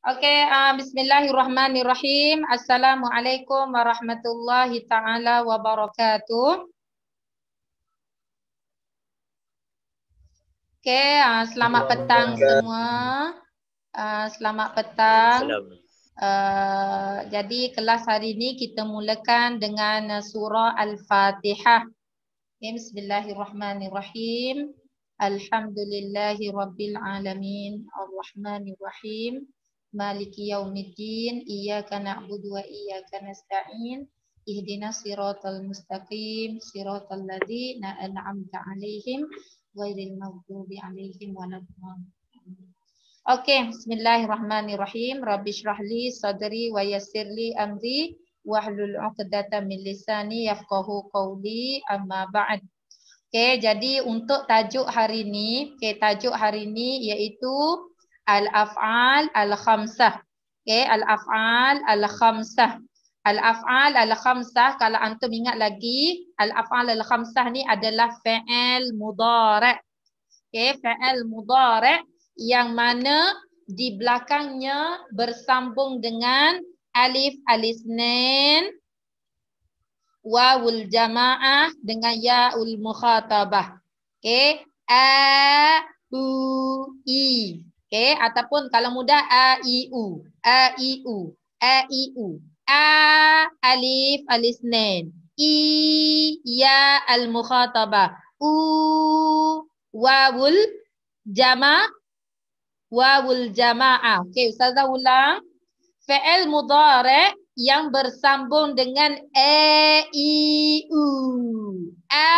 Okay, uh, bismillahirrahmanirrahim. Assalamualaikum warahmatullahi ta'ala wabarakatuh. Okay, uh, ah, selamat petang semua. selamat ah, petang. jadi, kelas hari ini kita mulakan dengan ah, surah Al-Fatihah. Okay, bismillahirrahmanirrahim. Alhamdulillahi Rabbil Alamin. ar Al maliki yaumiddin iyyaka na'budu wa iyyaka nasta'in Ihdina siratal mustaqim siratal ladzina an'amta 'alaihim ghairil maghdubi 'alaihim waladdallin Okay, bismillahirrahmanirrahim. Rabbi syrahli sadri wa yassirli amri Wahlul hlul uqdata min lisani yafqahu qawli amma ba'd. Okay, jadi untuk tajuk hari ini, Okey tajuk hari ini iaitu Al-af'al al-khamsah. Okay. Al-af'al al-khamsah. Al-af'al al-khamsah. Kalau antum ingat lagi. Al-af'al al-khamsah ni adalah fa'al mudara' Okay. Fa'al mudara' Yang mana di belakangnya bersambung dengan alif al-isnin. Wawul jama'ah dengan ya'ul mukhatabah. Okay. A-U-I. Okay, ataupun kalau mudah a i u a i u a i u a alif alisnain i ya al mukhataba u wawul jama wawul jamaah okey ustazah ulang fi'il mudhari yang bersambung dengan a i u a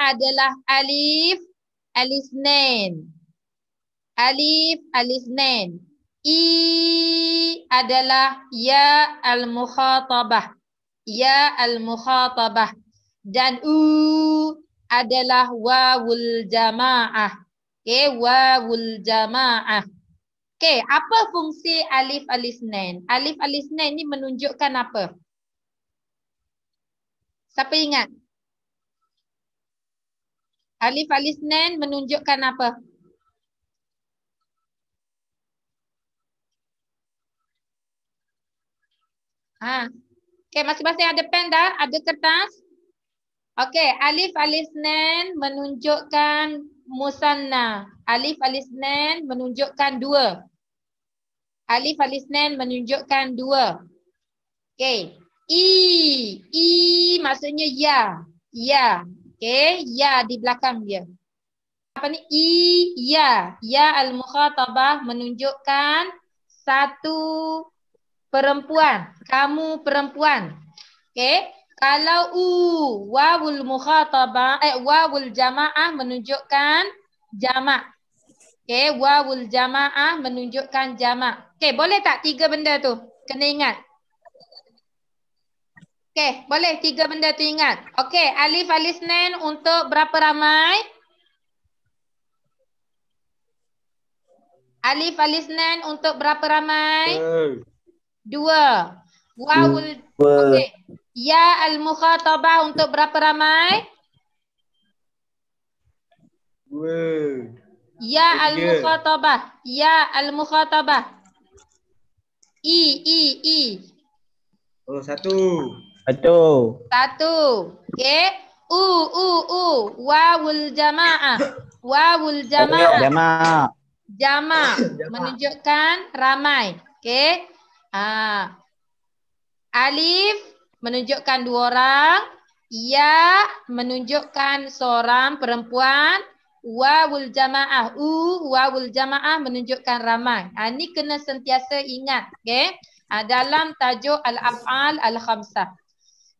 adalah alif alisnain Alif alif nen. I adalah ya al-mukhatabah. Ya al-mukhatabah. Dan u adalah wawul jamaah. Okay, wawul jamaah. Okay, apa fungsi alif alif nen? Alif alif nen ni menunjukkan apa? Siapa ingat? Alif alif nen menunjukkan apa? Ha. Okey, masing-masing ada pen dah? Ada kertas? Okey, Alif Alif Nen menunjukkan Musanna. Alif Alif Nen menunjukkan dua. Alif Alif Nen menunjukkan dua. Okey. I. I maksudnya ya. Ya. Okey, ya di belakang dia. Apa ni? I, ya. Ya al-mukhatabah menunjukkan satu perempuan. Kamu perempuan. okay? Kalau u wawul mukhatabah eh wawul jamaah menunjukkan jamak. okay? wawul jamaah menunjukkan jamak. okay? boleh tak tiga benda tu? Kena ingat. okay? boleh tiga benda tu ingat. okay? alif alif nen untuk berapa ramai? Alif alif untuk berapa ramai? Hey. Dua. Wawul. Okey. Ya al-mukhatabah untuk berapa ramai? Dua. Ya al-mukhatabah. Ya al-mukhatabah. I, I, I. Oh, satu. Satu. Satu. Okey. U, U, U. Wawul jama'ah. Wawul jama'ah. Jama'ah. Jama'ah. Menunjukkan ramai. Okey. Ah. Alif menunjukkan dua orang, ya menunjukkan seorang perempuan, wawul jamaah u wawul jamaah menunjukkan ramai. Ah ni kena sentiasa ingat, okay? Ah, dalam tajuk al-af'al al-khamsah.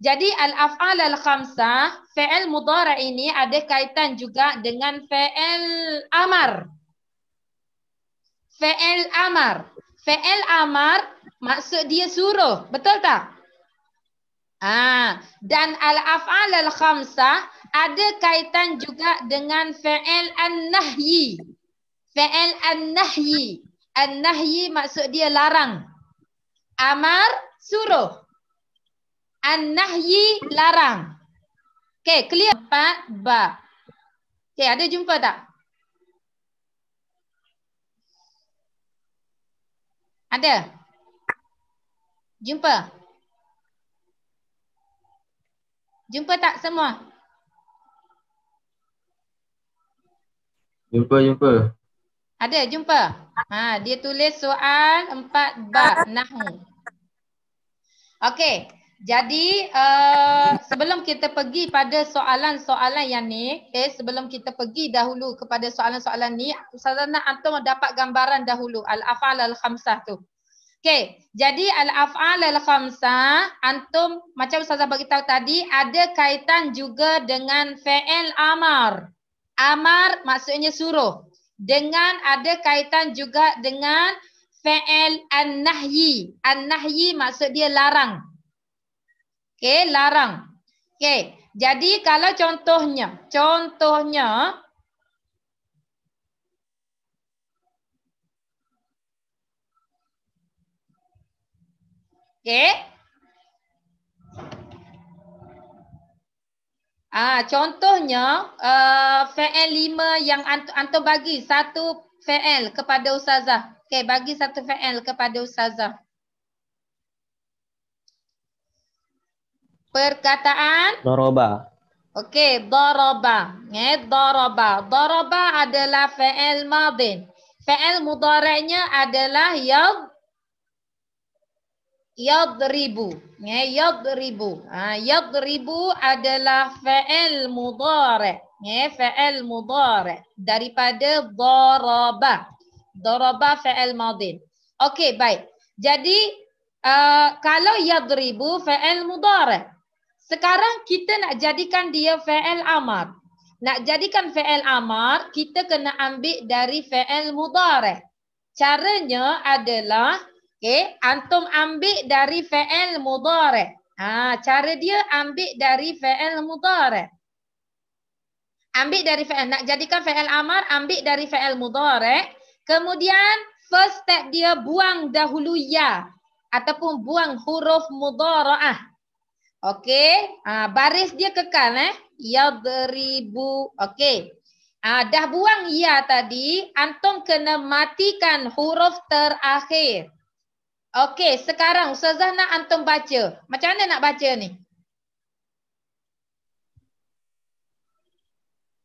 Jadi al-af'al al-khamsah, fi'il mudhara' ini ada kaitan juga dengan fi'il amar. Fi'il amar. Fi'il amar maksud dia suruh betul tak ah dan al af'al al khamsah ada kaitan juga dengan fa'il an nahyi fa'il an nahyi an nahyi maksud dia larang amar suruh an nahyi larang Okay, clear empat ba Okay, ada jumpa tak ada Jumpa? Jumpa tak semua? Jumpa, jumpa. Ada, jumpa. Ha, dia tulis soal empat bab nahu. Okey, jadi uh, sebelum kita pergi pada soalan-soalan yang ni, eh, sebelum kita pergi dahulu kepada soalan-soalan ni, Ustazah nak antum dapat gambaran dahulu al-afal al-khamsah tu. Okey, jadi al-af'al al-khamsah antum macam Ustazah tahu tadi ada kaitan juga dengan fa'il amar. Amar maksudnya suruh. Dengan ada kaitan juga dengan fa'il an-nahyi. An-nahyi maksud dia larang. Okey, larang. Okey, jadi kalau contohnya, contohnya Okey. Ah, contohnya uh, fa'il lima yang antum bagi satu fa'il kepada ustazah. Okey, bagi satu fa'il kepada ustazah. Perkataan daraba. Okey, daraba. Eh, daraba. Daraba adalah fa'il madin. Fa'il mudhari'nya adalah yad yadribu ya yadribu ha yadribu adalah fa'il mudhari ya fa'il mudhari daripada daraba daraba fa'il madin okey baik jadi uh, kalau yadribu fa'il mudhari sekarang kita nak jadikan dia fa'il amar nak jadikan fa'il amar kita kena ambil dari fa'il mudhari caranya adalah Okey, antum ambil dari fi'il mudhari'. Ha, cara dia ambil dari fi'il mudhari'. Ambil dari fi'il nak jadikan fi'il amar, ambil dari fi'il mudhari'. Kemudian first step dia buang dahulu ya ataupun buang huruf Ah, Okey, ha, baris dia kekal eh. Yadribu. Okey. Ah dah buang ya tadi, antum kena matikan huruf terakhir. Okey, sekarang Ustazah nak antum baca. Macam mana nak baca ni?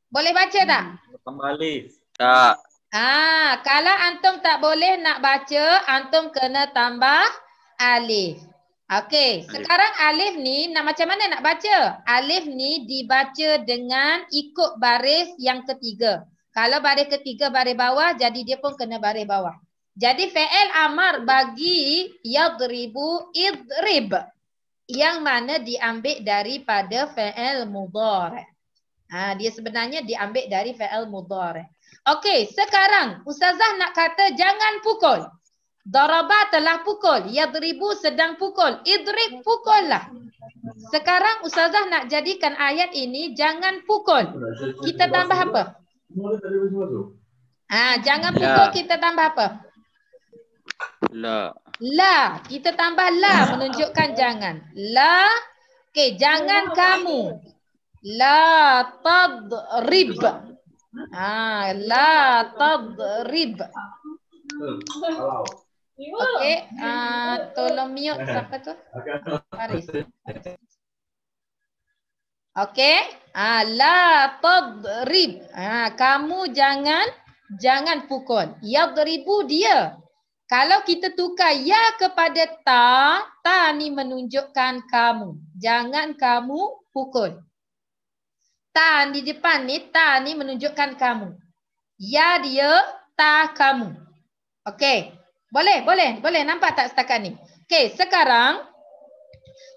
Boleh baca tak? Kembali. Tak. Ah, kalau antum tak boleh nak baca, antum kena tambah alif. Okey, sekarang alif ni nak macam mana nak baca? Alif ni dibaca dengan ikut baris yang ketiga. Kalau baris ketiga baris bawah, jadi dia pun kena baris bawah. Jadi fi'il amar bagi yadribu idrib. Yang mana diambil daripada fi'il mudhari. Ha, dia sebenarnya diambil dari fi'il mudhari. Okey, sekarang Ustazah nak kata jangan pukul. Daraba telah pukul. Yadribu sedang pukul. Idrib pukullah. Sekarang Ustazah nak jadikan ayat ini jangan pukul. Kita tambah apa? Ha, jangan ya. pukul, kita tambah apa? La. La. Kita tambah la menunjukkan jangan. La. Okey, jangan oh, kamu. La tadrib. Ah, la tadrib. Okey, uh, tolong mute siapa tu? Faris. Okey, ah, la tadrib. Ah, kamu jangan jangan pukul. Yadribu dia. Kalau kita tukar ya kepada ta, ta ni menunjukkan kamu. Jangan kamu pukul. Ta di depan ni, ta ni menunjukkan kamu. Ya dia, ta kamu. Okey. Boleh, boleh. Boleh nampak tak setakat ni? Okey, sekarang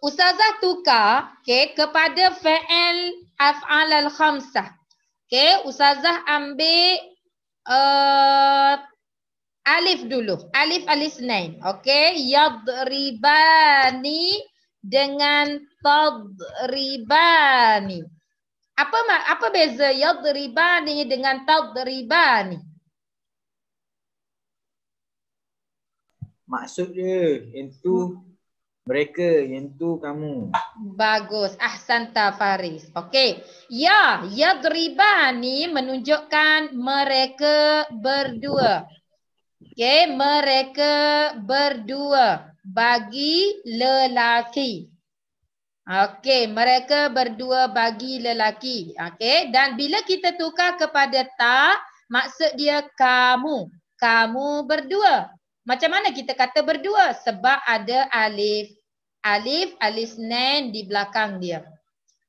Ustazah tukar okay, kepada fa'al af'al al-khamsah. Okey, Ustazah ambil uh, Alif dulu. Alif alif nain. Okey. Yadribani dengan tadribani. Apa apa beza yadribani dengan tadribani? Maksudnya yang tu mereka, yang tu kamu. Bagus. Ahsan Tafaris. Okey. Ya, yadribani menunjukkan mereka berdua. Okay, mereka berdua bagi lelaki. Okay, mereka berdua bagi lelaki. Okay, dan bila kita tukar kepada tak, maksud dia kamu. Kamu berdua. Macam mana kita kata berdua? Sebab ada alif. Alif, alif nen di belakang dia.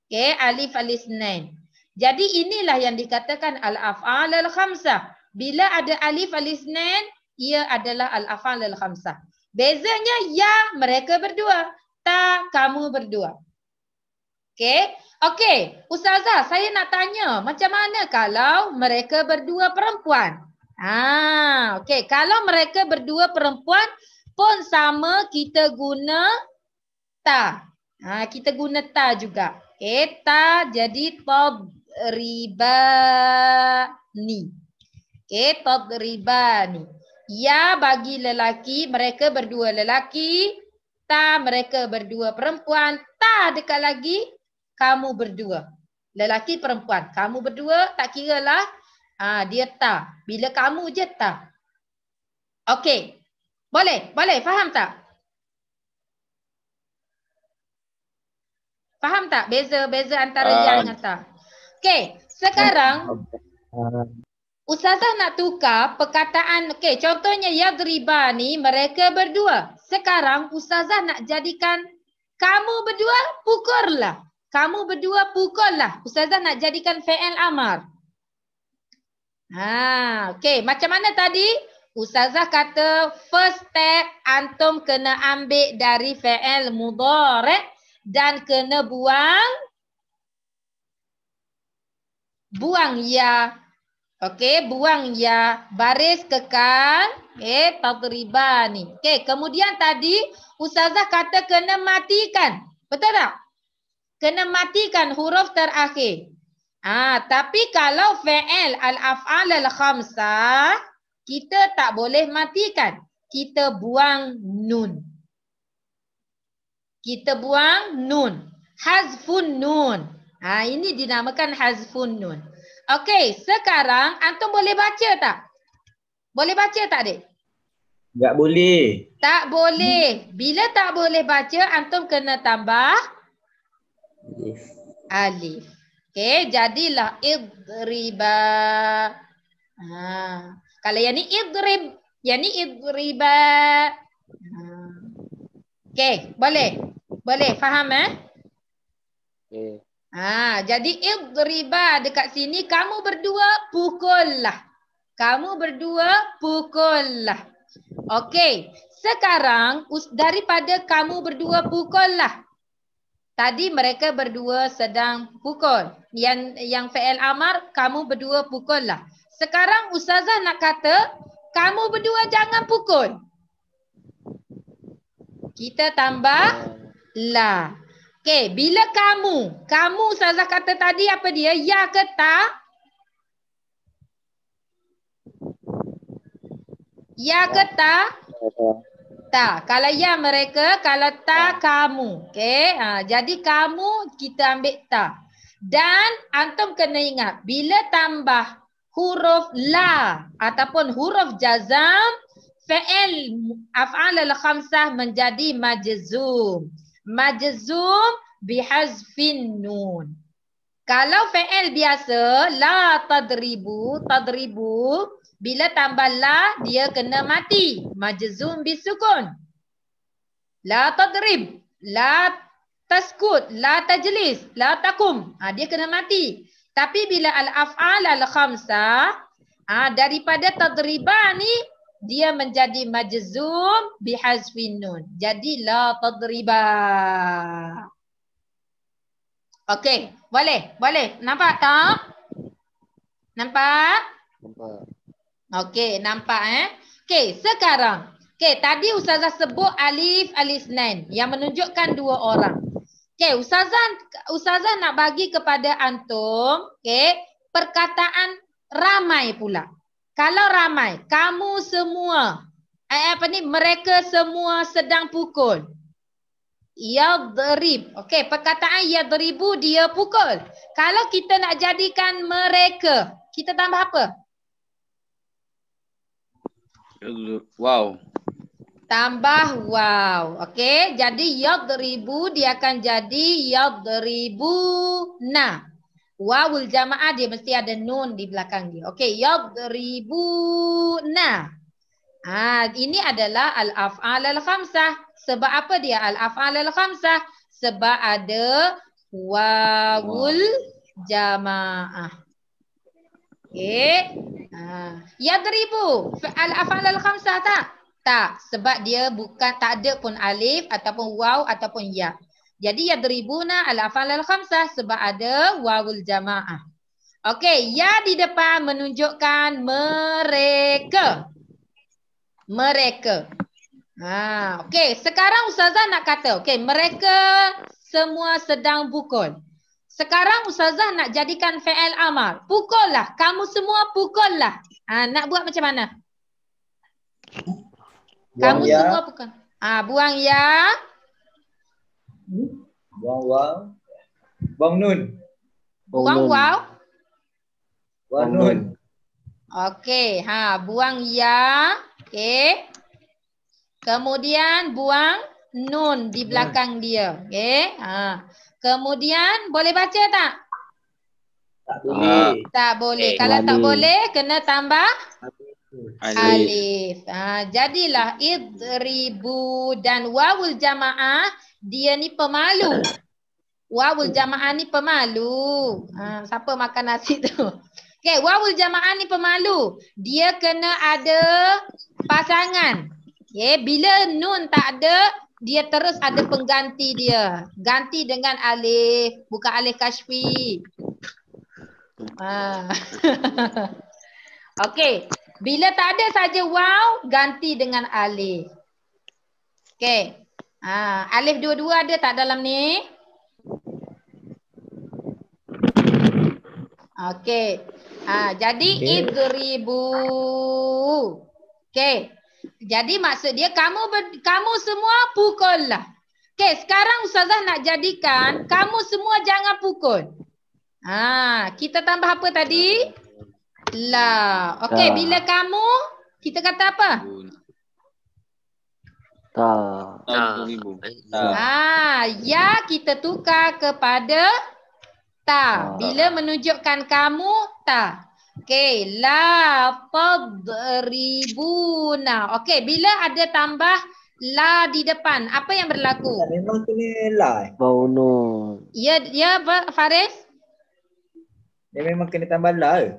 Okay, alif, alif nen. Jadi inilah yang dikatakan al-af'al al-khamsah. Bila ada alif, alif nen, ia adalah al-afan lil-khamsah. Bezanya ya mereka berdua, tak kamu berdua. Okey. Okey, ustazah, saya nak tanya, macam mana kalau mereka berdua perempuan? Ah, okey, kalau mereka berdua perempuan pun sama kita guna ta. Ha, kita guna ta juga. Okey, ta jadi tadribani. Okey, tadribani. Ya bagi lelaki, mereka berdua lelaki. Ta mereka berdua perempuan. Ta dekat lagi, kamu berdua. Lelaki perempuan. Kamu berdua tak kira lah. Ha, dia ta. Bila kamu je ta. Okey. Boleh? Boleh? Faham tak? Faham tak? Beza-beza antara uh, ah. yang dengan ta. Okey. Sekarang. Uh, uh, Ustazah nak tukar perkataan, okay, contohnya Yadriba ni mereka berdua. Sekarang Ustazah nak jadikan kamu berdua pukullah. Kamu berdua pukullah. Ustazah nak jadikan fi'il amar. Ha, okay. Macam mana tadi? Ustazah kata first step antum kena ambil dari fi'il mudarek dan kena buang buang ya Okey, buang ya. Baris ke kekal. Eh, tatriba ni. Okey, kemudian tadi Ustazah kata kena matikan. Betul tak? Kena matikan huruf terakhir. Ah, Tapi kalau fa'al al-af'al al-khamsah, kita tak boleh matikan. Kita buang nun. Kita buang nun. Hazfun nun. Ah, ini dinamakan hazfun nun. Okey, sekarang antum boleh baca tak? Boleh baca tak dek? Tak boleh. Tak boleh. Bila tak boleh baca, antum kena tambah alif. alif. Okey, jadilah idriba. Ha. Kalau yang ni idrib, yang ni idriba. Ha. Okey, boleh. Boleh, faham eh? Okey. Ha, jadi idriba dekat sini kamu berdua pukullah. Kamu berdua pukullah. Okey, sekarang daripada kamu berdua pukullah. Tadi mereka berdua sedang pukul. Yang yang fi'il amar kamu berdua pukullah. Sekarang ustazah nak kata kamu berdua jangan pukul. Kita tambah ya. la. Okay, bila kamu, kamu Ustazah kata tadi apa dia? Ya ke tak? Ya ke tak? Tak. Kalau ya mereka, kalau tak ya. kamu. okay. ha, jadi kamu kita ambil tak. Dan antum kena ingat, bila tambah huruf la ataupun huruf jazam, fa'il af'al al-khamsah menjadi majazum majzum bihazfin nun. Kalau fi'il biasa, la tadribu, tadribu, bila tambah la, dia kena mati. Majzum bisukun. La tadrib, la taskut, la tajlis, la takum. Ha, dia kena mati. Tapi bila al-af'al al-khamsah, ha, daripada tadribah ni, dia menjadi majzum bihazfi nun. Jadi la tadriba. Okey, boleh? Boleh. Nampak tak? Nampak? Nampak. Okey, nampak eh. Okey, sekarang. Okey, tadi ustazah sebut alif alif nain yang menunjukkan dua orang. Okey, ustazah ustazah nak bagi kepada antum, okey, perkataan ramai pula kalau ramai kamu semua eh, eh apa ni mereka semua sedang pukul derib, okay. perkataan yadribu dia pukul kalau kita nak jadikan mereka kita tambah apa wow tambah wow okay. jadi yadribu dia akan jadi yadribuna Wawul jama'ah dia mesti ada nun di belakang dia. Okey, yadribuna. Ah, ini adalah al-af'al al-khamsah. Sebab apa dia al-af'al al-khamsah? Sebab ada wawul jama'ah. Okey. Ah, yadribu al-af'al al-khamsah tak? Tak, sebab dia bukan tak ada pun alif ataupun waw ataupun ya. Jadi yadribuna al-afalal khamsah sebab ada wawul jamaah. Okey, ya di depan menunjukkan mereka. Mereka. Ha, okey, sekarang ustazah nak kata, okey, mereka semua sedang pukul. Sekarang ustazah nak jadikan fi'il amar. Pukullah, kamu semua pukullah. Ha, nak buat macam mana? Buang kamu ya. semua pukul. Ah, buang ya. Buang wow. Buang nun. Buang wow. Buang nun. Okey, ha buang ya. Okey. Kemudian buang nun di belakang dia. Okey. Ha. Kemudian boleh baca tak? Tak ah. boleh. Tak boleh. Eh, Kalau tak boleh, kena tambah? Alif. alif. alif. Ha, jadilah idribu dan wawul jama'ah dia ni pemalu. Wawul hmm. jamaah ni pemalu. Ha, siapa makan nasi tu? Okay, wawul jamaah ni pemalu. Dia kena ada pasangan. Okay, bila nun tak ada, dia terus ada pengganti dia. Ganti dengan alif. buka alif kashfi. Ha. okay. Bila tak ada saja wow, ganti dengan alif. Okay. Ha, alif dua-dua ada tak dalam ni? Okey. Ha, jadi okay. idribu. Okey. Jadi maksud dia kamu ber, kamu semua pukullah. Okey, sekarang ustazah nak jadikan kamu semua jangan pukul. Ha, kita tambah apa tadi? La. Okey, bila kamu kita kata apa? Ta. Ta. Ha, ya kita tukar kepada ta. Ah. Bila menunjukkan kamu ta. Okey, la tadribuna. Okey, bila ada tambah la di depan, apa yang berlaku? Ya, memang kena la. Eh. Bauno. Ya, ya Faris. Dia ya, memang kena tambah la. Eh.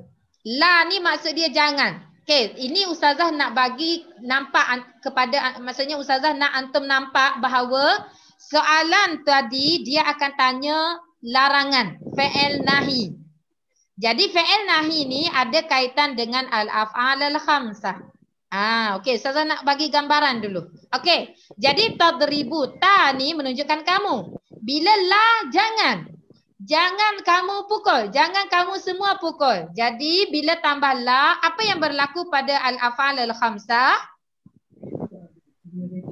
La ni maksud dia jangan. Okay, ini Ustazah nak bagi nampak kepada, maksudnya Ustazah nak antum nampak bahawa soalan tadi dia akan tanya larangan, fa'al nahi. Jadi fa'al nahi ni ada kaitan dengan al-af'al al-khamsah. Ah, ha, okay, Ustazah nak bagi gambaran dulu. Okay, jadi tadribu ta ni menunjukkan kamu. Bila la, jangan. Jangan kamu pukul. Jangan kamu semua pukul. Jadi bila tambah la, apa yang berlaku pada al-afal al-khamsah?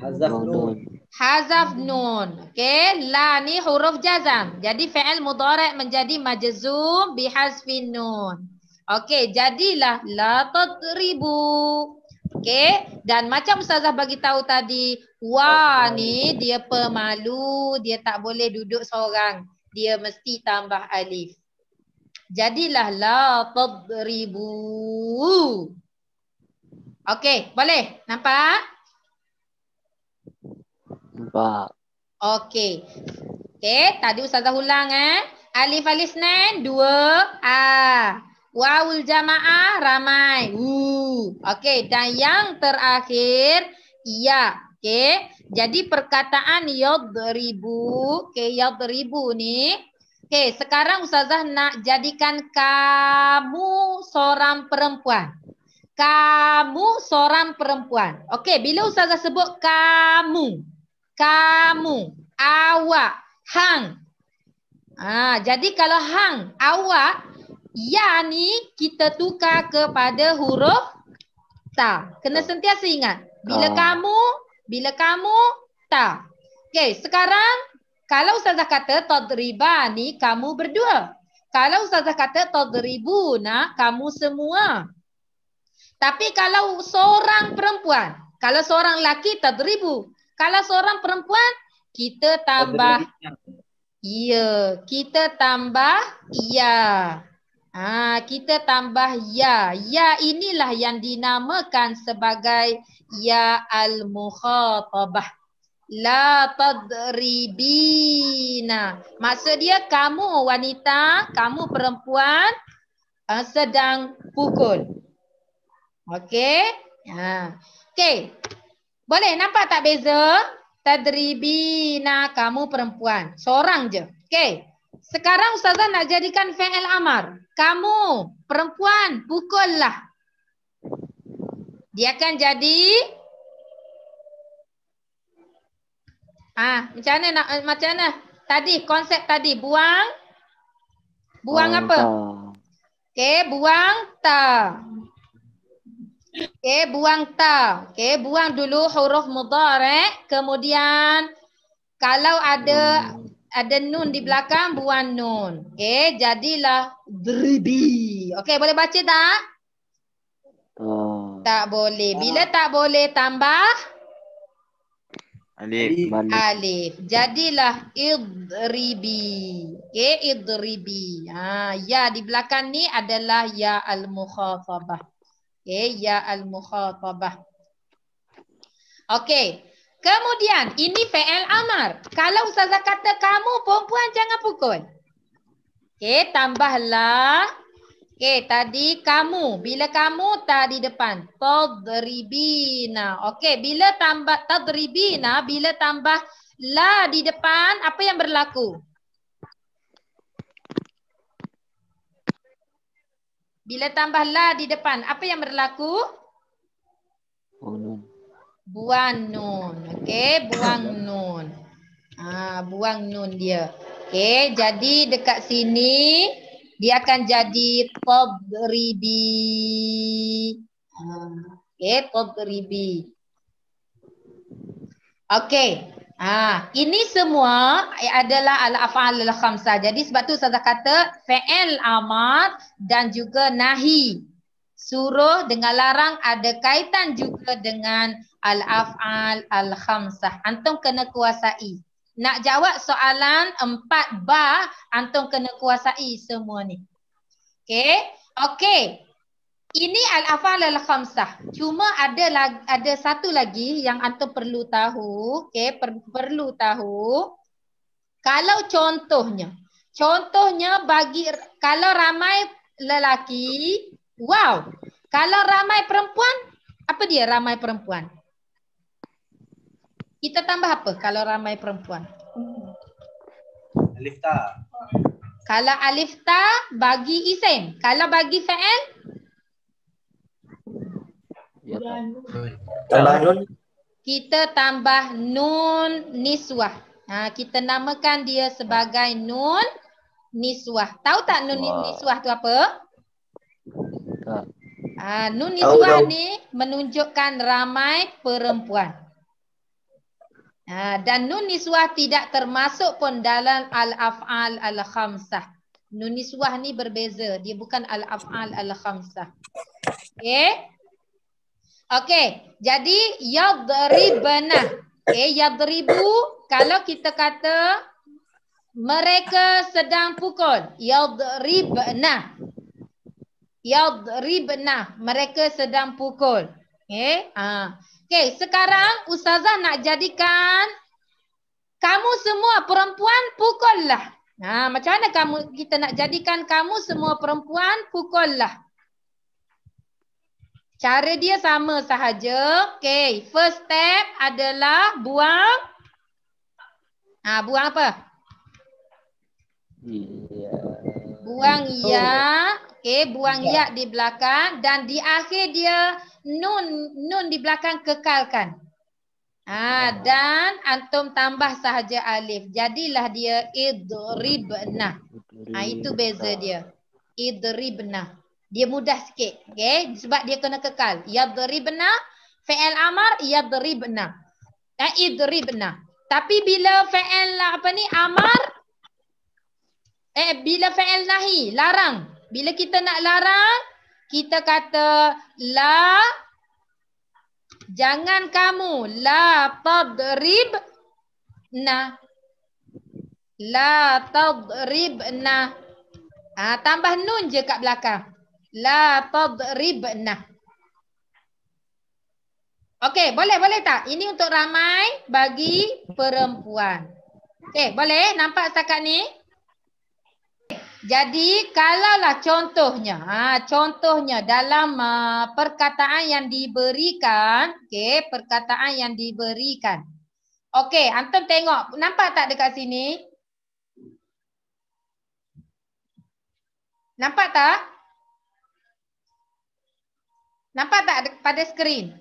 Hazaf nun. Hazaf nun. Okay. La ni huruf jazam. Jadi fi'il mudarat menjadi majazum majzum bihazfi nun. Okay. Jadilah la tatribu. Okay. Dan macam Ustazah bagi tahu tadi, wa ni dia pemalu, dia tak boleh duduk seorang dia mesti tambah alif. Jadilah la tadribu. Okey, boleh? Nampak? Nampak. Okey. Okey, tadi ustazah ulang eh. Alif alif senen, dua, a. Wawul jama'ah, ramai. Uh. Okey, dan yang terakhir, iya. Okey. Jadi perkataan yadribu, okay, yadribu ni. Okey, sekarang Ustazah nak jadikan kamu seorang perempuan. Kamu seorang perempuan. Okey, bila Ustazah sebut kamu, kamu, awak, hang. Ah, jadi kalau hang, awak, ya ni kita tukar kepada huruf ta. Kena sentiasa ingat. Bila oh. kamu, bila kamu tak. okay. sekarang kalau ustazah kata tadriba ni kamu berdua. Kalau ustazah kata tadribu nak kamu semua. Tapi kalau seorang perempuan, kalau seorang lelaki tadribu. Kalau seorang perempuan kita tambah ya, kita tambah ya. Ah, kita tambah ya. Ya inilah yang dinamakan sebagai ya al mukhatabah la tadribina maksud dia kamu wanita kamu perempuan uh, sedang pukul okey ha okey boleh nampak tak beza tadribina kamu perempuan seorang je okey sekarang ustazah nak jadikan fi'il amar kamu perempuan pukullah dia akan jadi ah macam mana nak eh, macam mana tadi konsep tadi buang buang apa okey buang ta okey buang ta okey buang dulu huruf mudhari' kemudian kalau ada ada nun di belakang buang nun okey jadilah dribi okey boleh baca tak oh tak boleh. Ah. Bila tak boleh tambah? Alif. Alif. Alif. Jadilah idribi. Okay, idribi. Ha, ya di belakang ni adalah ya al-mukhatabah. Okay, ya al-mukhatabah. Okay. Kemudian, ini PL Amar. Kalau Ustazah kata kamu perempuan jangan pukul. Okay, tambahlah. Okey, tadi kamu. Bila kamu tadi depan. Tadribina. Okey, bila tambah tadribina, bila tambah la di depan, apa yang berlaku? Bila tambah la di depan, apa yang berlaku? Oh, buang nun. Okey, buang nun. Ah, buang nun dia. Okey, jadi dekat sini dia akan jadi top ribi, tabribi. Okey, tabribi. Okay, ah ha, ini semua adalah al-af'al al-khamsah. Jadi sebab tu saya kata fa'il amar dan juga nahi. Suruh dengan larang ada kaitan juga dengan al-af'al al-khamsah. Antum kena kuasai nak jawab soalan empat bah antum kena kuasai semua ni. okay? Okay. Ini al-afal al-khamsah. Cuma ada lagi, ada satu lagi yang antum perlu tahu, okay? per, perlu tahu. Kalau contohnya, contohnya bagi kalau ramai lelaki, wow. Kalau ramai perempuan, apa dia ramai perempuan? Kita tambah apa kalau ramai perempuan? Alif ta. Kalau alif ta bagi isim. Kalau bagi fa'il? Ya, kita tambah nun niswah. Ha, kita namakan dia sebagai nun niswah. Tahu tak nun niswah tu apa? Ha, nun niswah ni menunjukkan ramai perempuan. Ha, dan nun niswah tidak termasuk pun dalam al-af'al al-khamsah. Nun niswah ni berbeza. Dia bukan al-af'al al-khamsah. Okay. Okay. Jadi, yadribana. Okay, yadribu. Kalau kita kata mereka sedang pukul. Yadribana. Yadribana. Mereka sedang pukul. Okay. Okay. Ha. Okey, sekarang ustazah nak jadikan kamu semua perempuan pukullah. Nah, macam mana kamu kita nak jadikan kamu semua perempuan pukullah? Cara dia sama sahaja. Okey, first step adalah buang Ah, buang apa? Hmm buang oh. ya okey buang ya. ya di belakang dan di akhir dia nun nun di belakang kekalkan ha oh. dan antum tambah sahaja alif jadilah dia idribna ha itu beza dia idribna dia mudah sikit okey sebab dia kena kekal yadribna fi'il amar yadribna dan ah, idribna tapi bila fi'il lah, apa ni amar Eh bila fa'il nahi, larang. Bila kita nak larang, kita kata la jangan kamu la tadrib na la tadrib na ha, tambah nun je kat belakang la tadrib na okey boleh boleh tak ini untuk ramai bagi perempuan okey boleh nampak setakat ni jadi kalaulah contohnya, ha, contohnya dalam ha, uh, perkataan yang diberikan, okay, perkataan yang diberikan. Okey, antum tengok, nampak tak dekat sini? Nampak tak? Nampak tak pada skrin?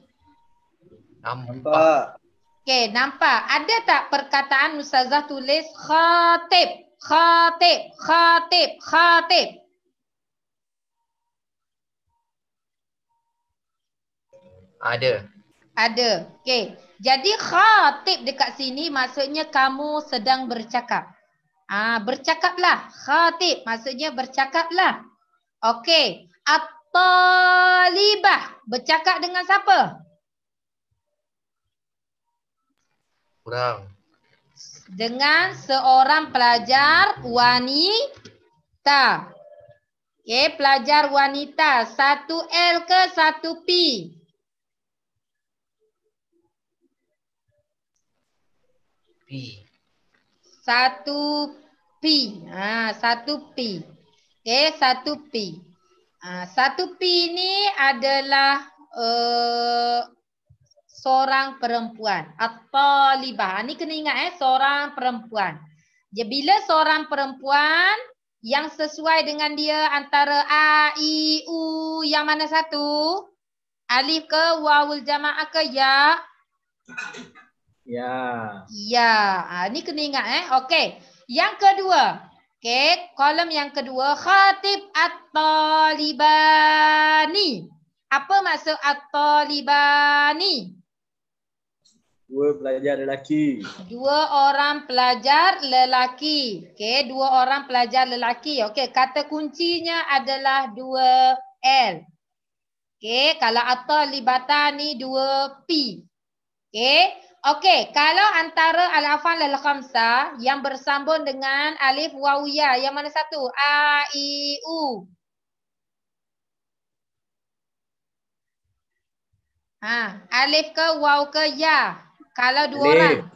Nampak. Okey, nampak. Ada tak perkataan Ustazah tulis khatib? khatib, khatib, khatib. Ada. Ada. Okey. Jadi khatib dekat sini maksudnya kamu sedang bercakap. Ah, bercakaplah. Khatib maksudnya bercakaplah. Okey. At-talibah bercakap dengan siapa? Kurang dengan seorang pelajar wanita. Okay, pelajar wanita. Satu L ke satu P? P. Satu P. Ha, satu P. Okay, satu P. Ha, satu P ini adalah... Uh, seorang perempuan atau libah. Ini ha, kena ingat eh seorang perempuan. Jadi bila seorang perempuan yang sesuai dengan dia antara a i u yang mana satu? Alif ke wawul jamaah ke ya? Ya. Ya. Ha, ini kena ingat eh. Okey. Yang kedua. Okey, kolom yang kedua khatib at-talibani. Apa maksud at ni? Dua pelajar lelaki. Dua orang pelajar lelaki. Okey, dua orang pelajar lelaki. Okey, kata kuncinya adalah dua L. Okey, kalau atau libata ni dua P. Okey. okay. kalau antara al-afan lal khamsa yang bersambung dengan alif waw ya, yang mana satu? A i u. Ha, alif ke waw ke ya? Kalau dua Alif. orang.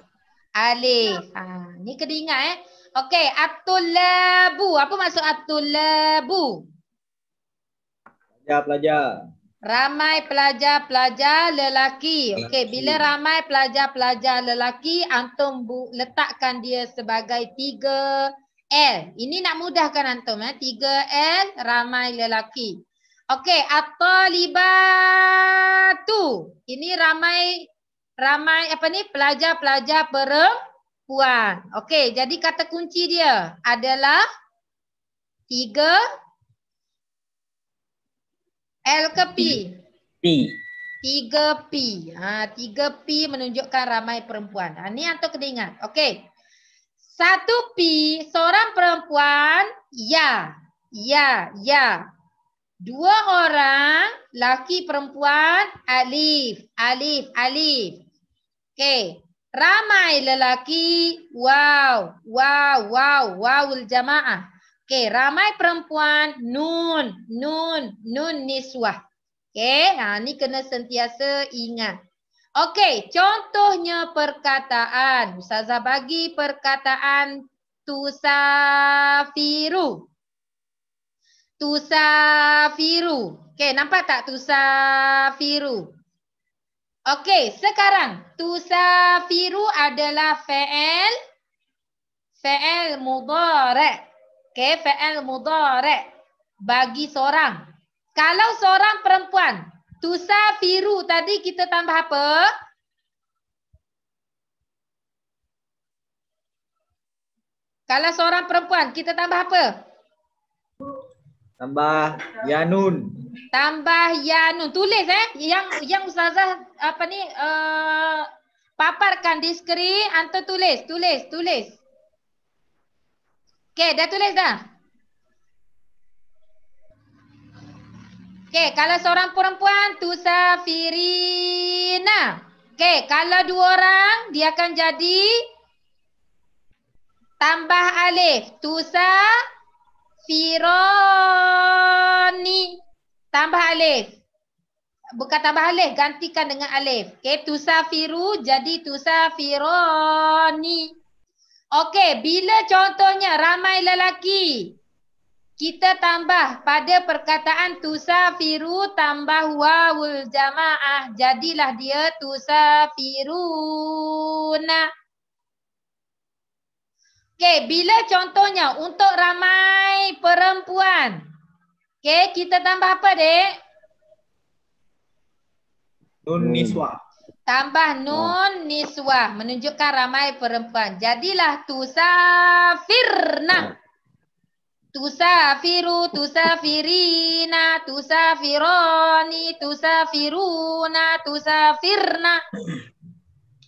Alif. Ha, ni kena ingat eh. Okey, atulabu. Apa maksud atulabu? Pelajar-pelajar. Ramai pelajar-pelajar lelaki. Okey, bila ramai pelajar-pelajar lelaki, antum bu letakkan dia sebagai tiga l Ini nak mudahkan antum eh. tiga l ramai lelaki. Okey, atalibatu. Ini ramai ramai apa ni pelajar-pelajar perempuan. Okey, jadi kata kunci dia adalah tiga L ke P? P. Tiga P. Ha, tiga P menunjukkan ramai perempuan. Ha, ni Anto kena ingat. Okey. Satu P, seorang perempuan, ya. Ya, ya. Dua orang, laki perempuan, alif. Alif, alif. Okay. Ramai lelaki. Wow. Wow. Wow. Wow. Jamaah. Okay. Ramai perempuan. Nun. Nun. Nun niswah. Okay. Ha, ni kena sentiasa ingat. Okay. Contohnya perkataan. Ustazah bagi perkataan tusafiru. Tusafiru. Okay. Nampak tak tusafiru? Okey, sekarang tusafiru adalah fa'al fa'al mudhari'. Okey, fa'al mudhari' bagi seorang. Kalau seorang perempuan, tusafiru tadi kita tambah apa? Kalau seorang perempuan, kita tambah apa? Tambah yanun. Tambah Yanun. Tulis eh. Yang yang Ustazah apa ni uh, paparkan di skrin. Anto tulis. Tulis. Tulis. Okay. Dah tulis dah. Okay. Kalau seorang perempuan. Tusafirina. Okay. Kalau dua orang. Dia akan jadi. Tambah alif. Tusafirina. Tusafirina. Tambah alif. Bukan tambah alif, gantikan dengan alif. Okay, tusafiru jadi tusafironi. Okey, bila contohnya ramai lelaki, kita tambah pada perkataan tusafiru tambah wawul jamaah. Jadilah dia tusafiruna. Okey, bila contohnya untuk ramai perempuan, Okay, kita tambah apa, dek? Nun niswah. Tambah oh. nun niswah. Menunjukkan ramai perempuan. Jadilah tusafirna. Oh. Tusafiru, tusafirina, tusafironi, tusafiruna, tusafirna.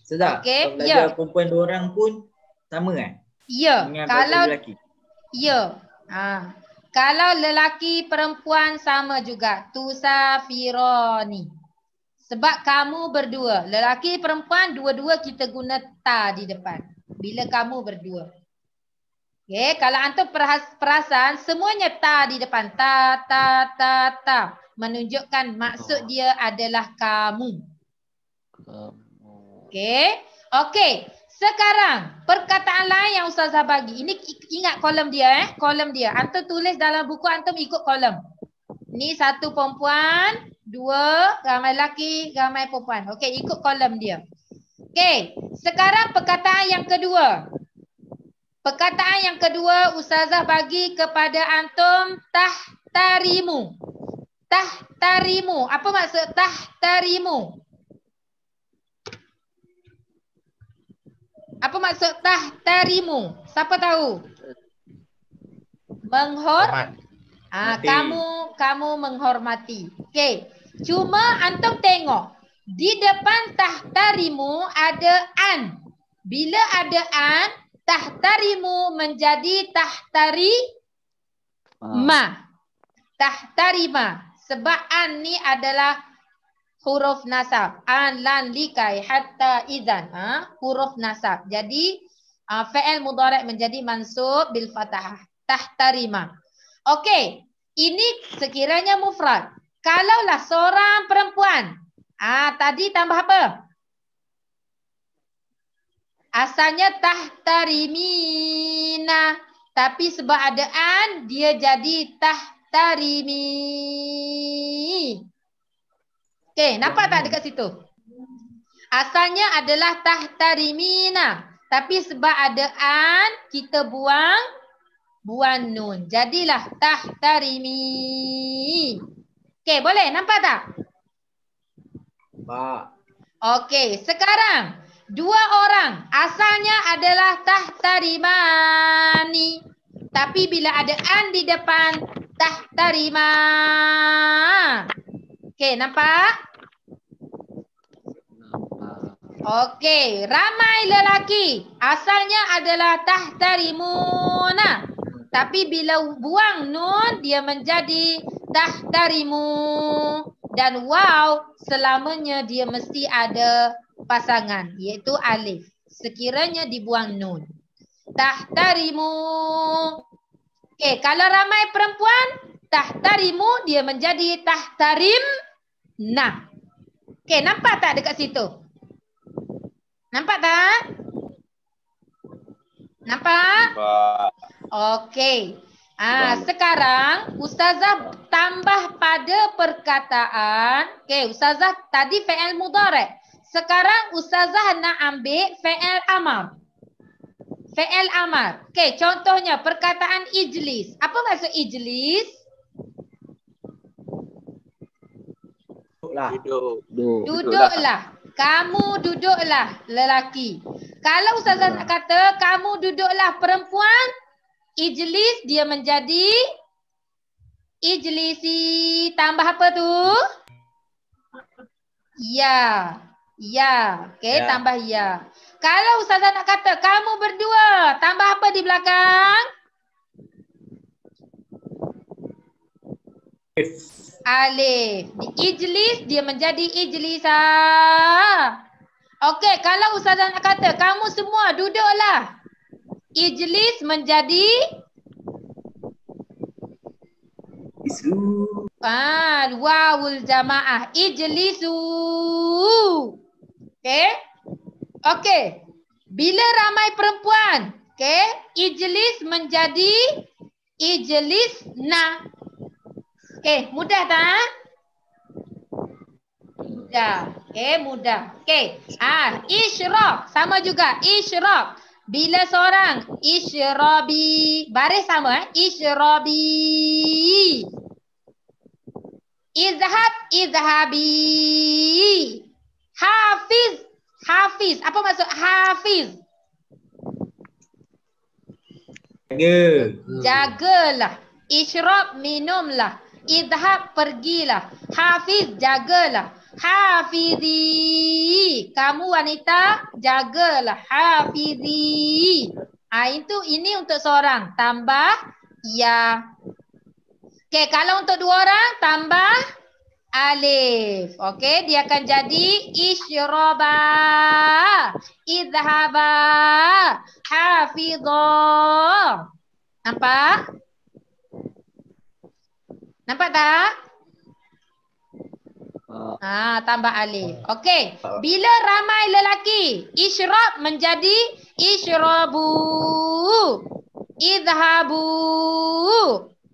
Sedap. Okay, Kalau ya. perempuan dua orang pun sama kan? Ya. Dengan Kalau... Ya. Ha. Kalau lelaki perempuan sama juga. Tusafironi. Sebab kamu berdua. Lelaki perempuan dua-dua kita guna ta di depan. Bila kamu berdua. Okay. Kalau antum perasan semuanya ta di depan. Ta, ta, ta, ta. Menunjukkan maksud dia adalah kamu. Kamu. Okay. Okay. Sekarang per lain yang ustazah bagi. Ini ingat kolom dia eh. Kolom dia. Antum tulis dalam buku antum ikut kolom. Ni satu perempuan, dua ramai lelaki, ramai perempuan. Okey, ikut kolom dia. Okey, sekarang perkataan yang kedua. Perkataan yang kedua ustazah bagi kepada antum tahtarimu. Tahtarimu. Apa maksud tahtarimu? Apa maksud tahtarimu? Siapa tahu? Menghor ah, kamu kamu menghormati. Okey. Cuma antum tengok di depan tahtarimu ada an. Bila ada an, tahtarimu menjadi tahtari ah. ma. Tahtarima. Sebab an ni adalah huruf nasab an lan likai hatta idzan ha? huruf nasab jadi uh, ha, fa'il mudhari menjadi mansub bil fathah tahtarima okey ini sekiranya mufrad kalaulah seorang perempuan ah uh, tadi tambah apa asalnya tahtarimina tapi sebab ada an dia jadi tahtarimi Okey, nampak tak dekat situ? Asalnya adalah tahtarimina. Tapi sebab ada an, kita buang buang nun. Jadilah tahtarimi. Okey, boleh? Nampak tak? Nampak. Okey, sekarang dua orang asalnya adalah tahtarimani. Tapi bila ada an di depan tahtarima. Okey, nampak? Okey, ramai lelaki asalnya adalah tahtarimuna. Tapi bila buang nun dia menjadi tahtarimu dan wow selamanya dia mesti ada pasangan iaitu alif. Sekiranya dibuang nun. Tahtarimu. Okey, kalau ramai perempuan tahtarimu dia menjadi tahtarim na. Okey, nampak tak dekat situ? Nampak tak? Nampak? Nampak. Okey. Ah, sekarang ustazah tambah pada perkataan. Okey, ustazah tadi fi'il mudhari'. Sekarang ustazah nak ambil fi'il amar. Fi'il amar. Okey, contohnya perkataan ijlis. Apa maksud ijlis? Duduklah. Duduklah. Duduklah kamu duduklah lelaki. Kalau ustazah nak kata kamu duduklah perempuan, ijlis dia menjadi ijlisi. Tambah apa tu? Ya. Ya. Okey, ya. tambah ya. Kalau ustazah nak kata kamu berdua, tambah apa di belakang? Alif. Di ijlis dia menjadi ijlisa. Okey, kalau ustazah nak kata kamu semua duduklah. Ijlis menjadi isu. Ah, wawul jamaah ijlisu. Okey. Okey. Bila ramai perempuan, okey, ijlis menjadi ijlisna. Okey, eh, mudah tak? Ah? Mudah. Okey, eh, mudah. Okey. Ah, isyrak. Sama juga. Isyrak. Bila seorang isyrabi. Baris sama. Eh? Isyrabi. Izhab, izhabi. Hafiz. Hafiz. Apa maksud Hafiz. Jaga. Jagalah. Ishrab minumlah idhab pergilah. Hafiz jagalah. Hafizi. Kamu wanita jagalah. Hafizi. Ha, ah, itu ini untuk seorang. Tambah ya. Okay, kalau untuk dua orang tambah alif. Okay, dia akan jadi isyraba. Idhaba. Hafizah. Nampak? Nampak tak? Ah, ha, tambah alif. Ah. Okey. Ah. Bila ramai lelaki, isyrab menjadi isyrabu. Idhabu.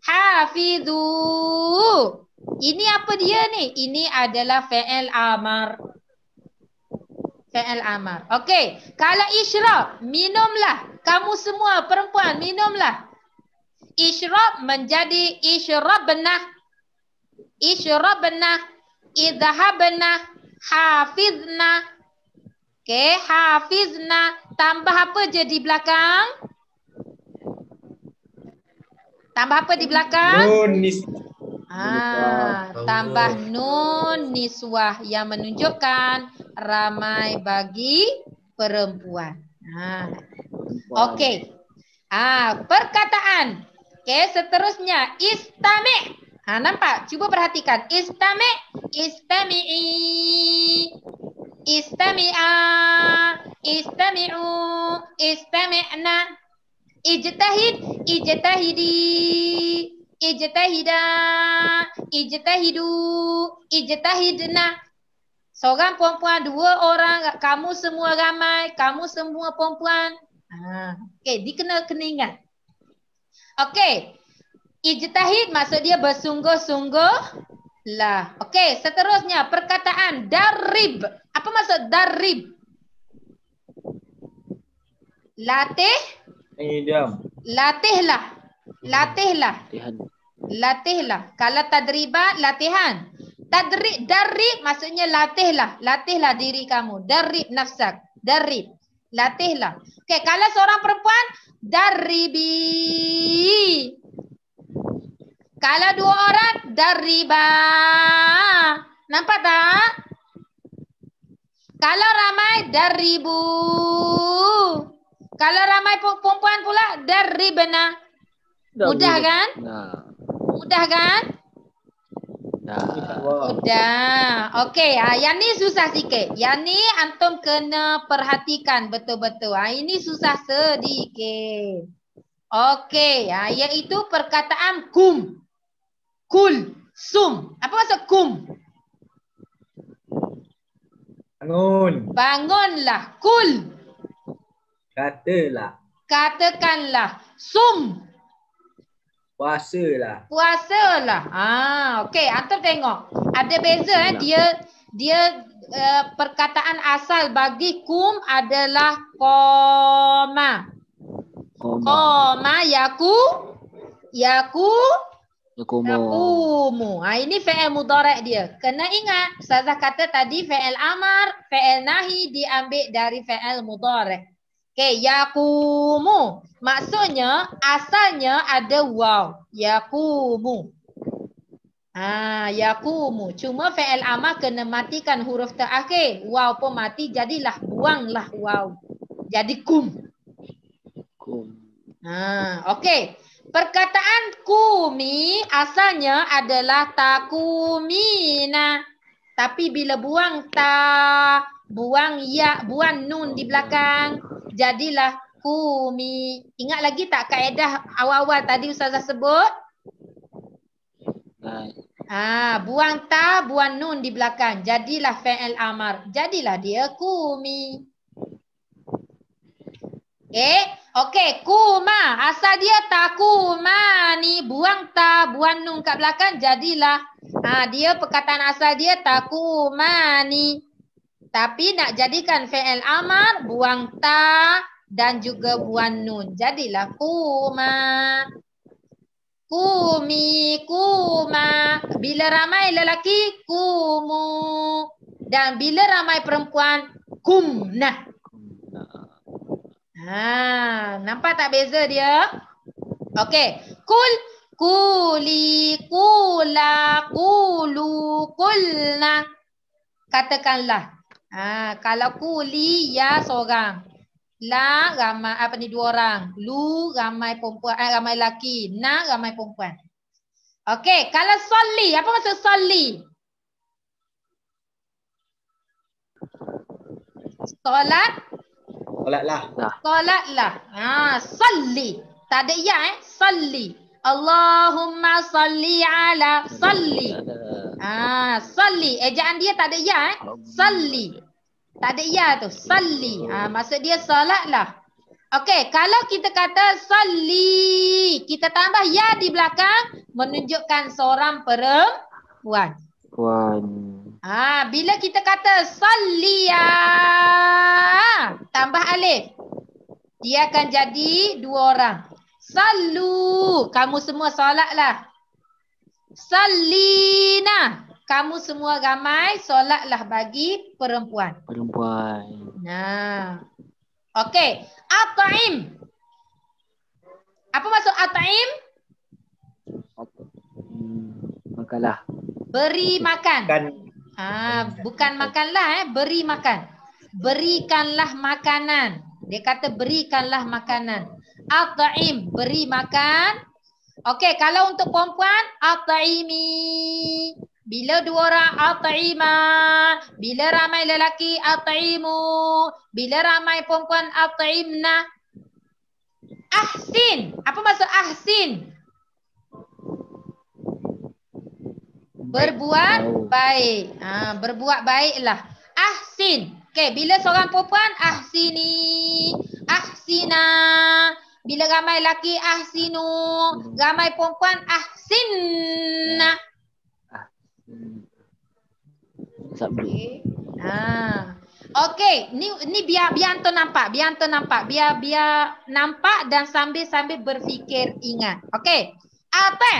Hafidhu. Ini apa dia ni? Ini adalah fa'al amar. Fa'al amar. Okey. Kalau isyrab, minumlah. Kamu semua perempuan, minumlah. Isyrab menjadi isyrabna. Isyrabna. Idhabna. Hafizna. okay, hafizna. Tambah apa je di belakang? Tambah apa di belakang? Nun niswah. Ah, tambah nun niswah yang menunjukkan ramai bagi perempuan. Ah. okay. Ah, perkataan Okay, seterusnya istame. Ha nampak? Cuba perhatikan. istame, Istami, istami'i. Istami'a, istami'u, istami'na. Ijtahid, ijtahidi. Ijtahida, ijtahidu, ijtahidna. Seorang perempuan, dua orang, kamu semua ramai, kamu semua perempuan. Ah, ha, okay, dikenal kena Okey. Ijtahid maksud dia bersungguh-sungguh lah. Okey, seterusnya perkataan darib. Apa maksud darib? Latih? Mengidam. Latihlah. Latihlah. Latihlah. Kalau tadribat, latihan. tadri darib maksudnya latihlah. Latihlah diri kamu. Darib nafsak. Darib. Latihlah. Okey, kalau seorang perempuan, Daribi. Kalau dua orang, dariba. Nampak tak? Kalau ramai, daribu. Kalau ramai perempuan pula, daribena. Kan? Mudah kan? Mudah kan? Nah. Nah. Sudah. Okey, ha, yang ni susah sikit. Yang ni antum kena perhatikan betul-betul. Ha, ini susah sedikit. Okey, ha, iaitu perkataan kum. Kul. Sum. Apa maksud kum? Bangun. Bangunlah. Kul. Katalah. Katakanlah. Sum. Puasa lah. Puasa lah. Ah, okey. Atau tengok. Ada beza eh. Dia dia uh, perkataan asal bagi kum adalah koma. Koma, koma yaku yaku yakumu. Ha, ini fi'il Mudarek dia. Kena ingat. Saya kata tadi fi'il amar, fi'il nahi diambil dari fi'il Mudarek. Okay, yakumu. Maksudnya asalnya ada waw. Yakumu. Ah, yakumu. Cuma fi'il amah kena matikan huruf terakhir. Waw pun mati jadilah buanglah waw. Jadi kum. Kum. Ah, okey. Perkataan kumi asalnya adalah takumina. Tapi bila buang ta, buang ya, buang nun di belakang jadilah kumi. Ingat lagi tak kaedah awal-awal tadi ustazah sebut? Ah, buang ta, buang nun di belakang. Jadilah fa'il amar. Jadilah dia kumi. Okey, eh, okey, kuma. Asal dia takuma ni buang ta, buang nun kat belakang jadilah. Ah, dia perkataan asal dia takuma ni. Tapi nak jadikan fi'il amar, buang ta dan juga buang nun. Jadilah kuma. Kumi, kuma. Bila ramai lelaki, kumu. Dan bila ramai perempuan, kumna. Ha, nampak tak beza dia? Okey. Kul, kuli, kula, kulu, kulna. Katakanlah, Ha, kalau ya seorang. La ramai apa ni dua orang. Lu ramai perempuan, eh, ramai lelaki. Na ramai perempuan. Okey, kalau solli apa maksud soli? Solat? Solatlah. Solatlah. Ha, soli. Tak ada ya eh, soli. Allahumma salli ala salli. Ah, salli. Ejaan eh, dia tak ada ya eh. Salli. Tak ada ya tu. Salli. Ah, maksud dia salatlah. Okey, kalau kita kata salli, kita tambah ya di belakang menunjukkan seorang perempuan. Puan. Ah, bila kita kata salli ya tambah alif. Dia akan jadi dua orang. Salu. Kamu semua solatlah. Salina. Kamu semua ramai solatlah bagi perempuan. Perempuan. Nah. Okey. Ataim. Apa maksud ataim? taim hmm, Makanlah. Beri makan. Makan. Ha, bukan makanlah eh. Beri makan. Berikanlah makanan. Dia kata berikanlah makanan. Ataim beri makan. Okey, kalau untuk perempuan, ataimi. Bila dua orang, ataima. Bila ramai lelaki, ataimu. Bila ramai perempuan, ataimna. Ahsin. Apa maksud ahsin? Berbuat baik. Ha, berbuat baiklah. Ahsin. Okey, bila seorang perempuan, ahsini. Ahsina. Ahsina. Bila ramai lelaki ahsinu, hmm. ramai perempuan ahsin. Ah. Sabri. Okay. Ha. Okey, ni ni biar biar antum nampak, biar antum nampak, biar biar nampak dan sambil-sambil berfikir ingat. Okey. Apa?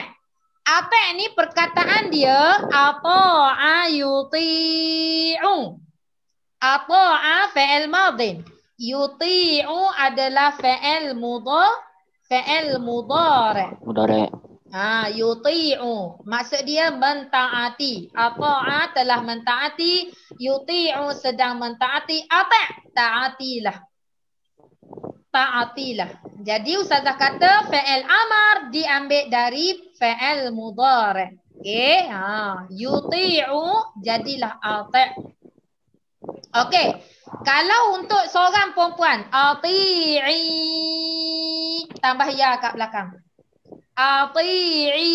Apa ni perkataan dia? Apa ayuti'u? Apa a fi'il madhi? yuti'u adalah fa'al mudhar fa'al mudhari mudhari ha yuti'u maksud dia mentaati ata'a telah mentaati yuti'u sedang mentaati ata' taatilah taatilah jadi ustazah kata fa'al amar diambil dari fa'al mudhari okey ha yuti'u jadilah ata' okey kalau untuk seorang perempuan, ati'i tambah ya kat belakang. Ati'i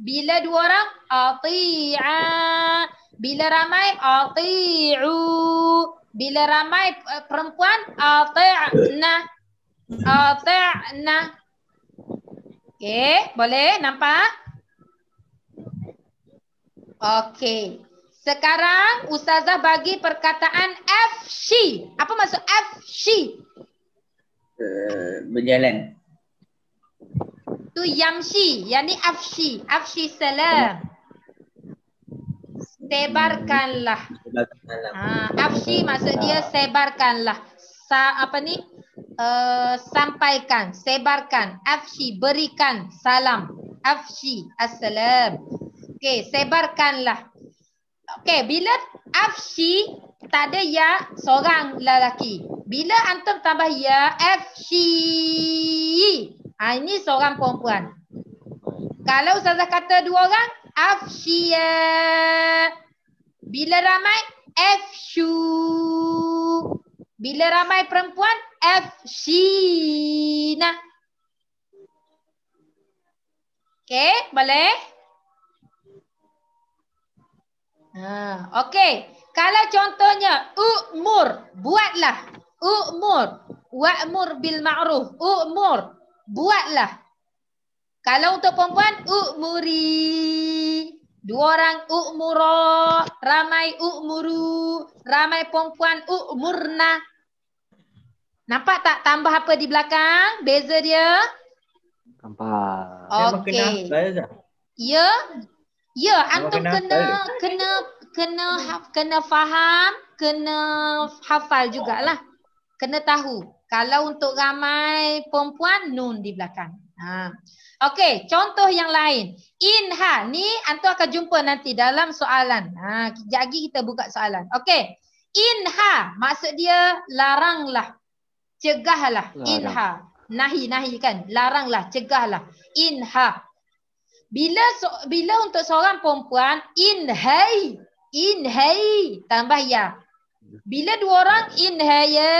bila dua orang ati'a bila ramai ati'u bila ramai eh, perempuan ati'na ati'na okay boleh nampak? okay. Sekarang ustazah bagi perkataan F FC. Apa maksud FC? Uh, berjalan. Tu yamshi, yang ni F FC salam. Sebarkanlah. Ha, FC maksud dia sebarkanlah. Sa, apa ni? Uh, sampaikan, sebarkan. F FC, berikan salam. F FC, assalam. Okey, sebarkanlah. Okey, bila afsi tak ada ya seorang lelaki. Bila antum tambah ya afsi. Ha, ini seorang perempuan. Kalau ustazah kata dua orang, afsiya. Bila ramai, afsyu. Bila ramai perempuan, afsina. Okey, boleh? Ha, okey. Kalau contohnya umur, buatlah. Umur. Wa'mur bil ma'ruf. Umur. Buatlah. Kalau untuk perempuan umuri. Dua orang umuro ramai umuru, ramai perempuan umurna. Nampak tak tambah apa di belakang? Beza dia? Nampak. Okey. Ya, Ya, yeah, antum kena kena kena hmm. kena faham, kena hafal jugalah. Kena tahu. Kalau untuk ramai perempuan nun di belakang. Ha. Okey, contoh yang lain. Inha ni antum akan jumpa nanti dalam soalan. Ha, kejap kita buka soalan. Okey. Inha maksud dia laranglah. Cegahlah. Larang. Inha. Nahi nahi kan. Laranglah, cegahlah. Inha. Bila so, bila untuk seorang perempuan inhay inhay tambah ya. Bila dua orang ya. inhay. Ya.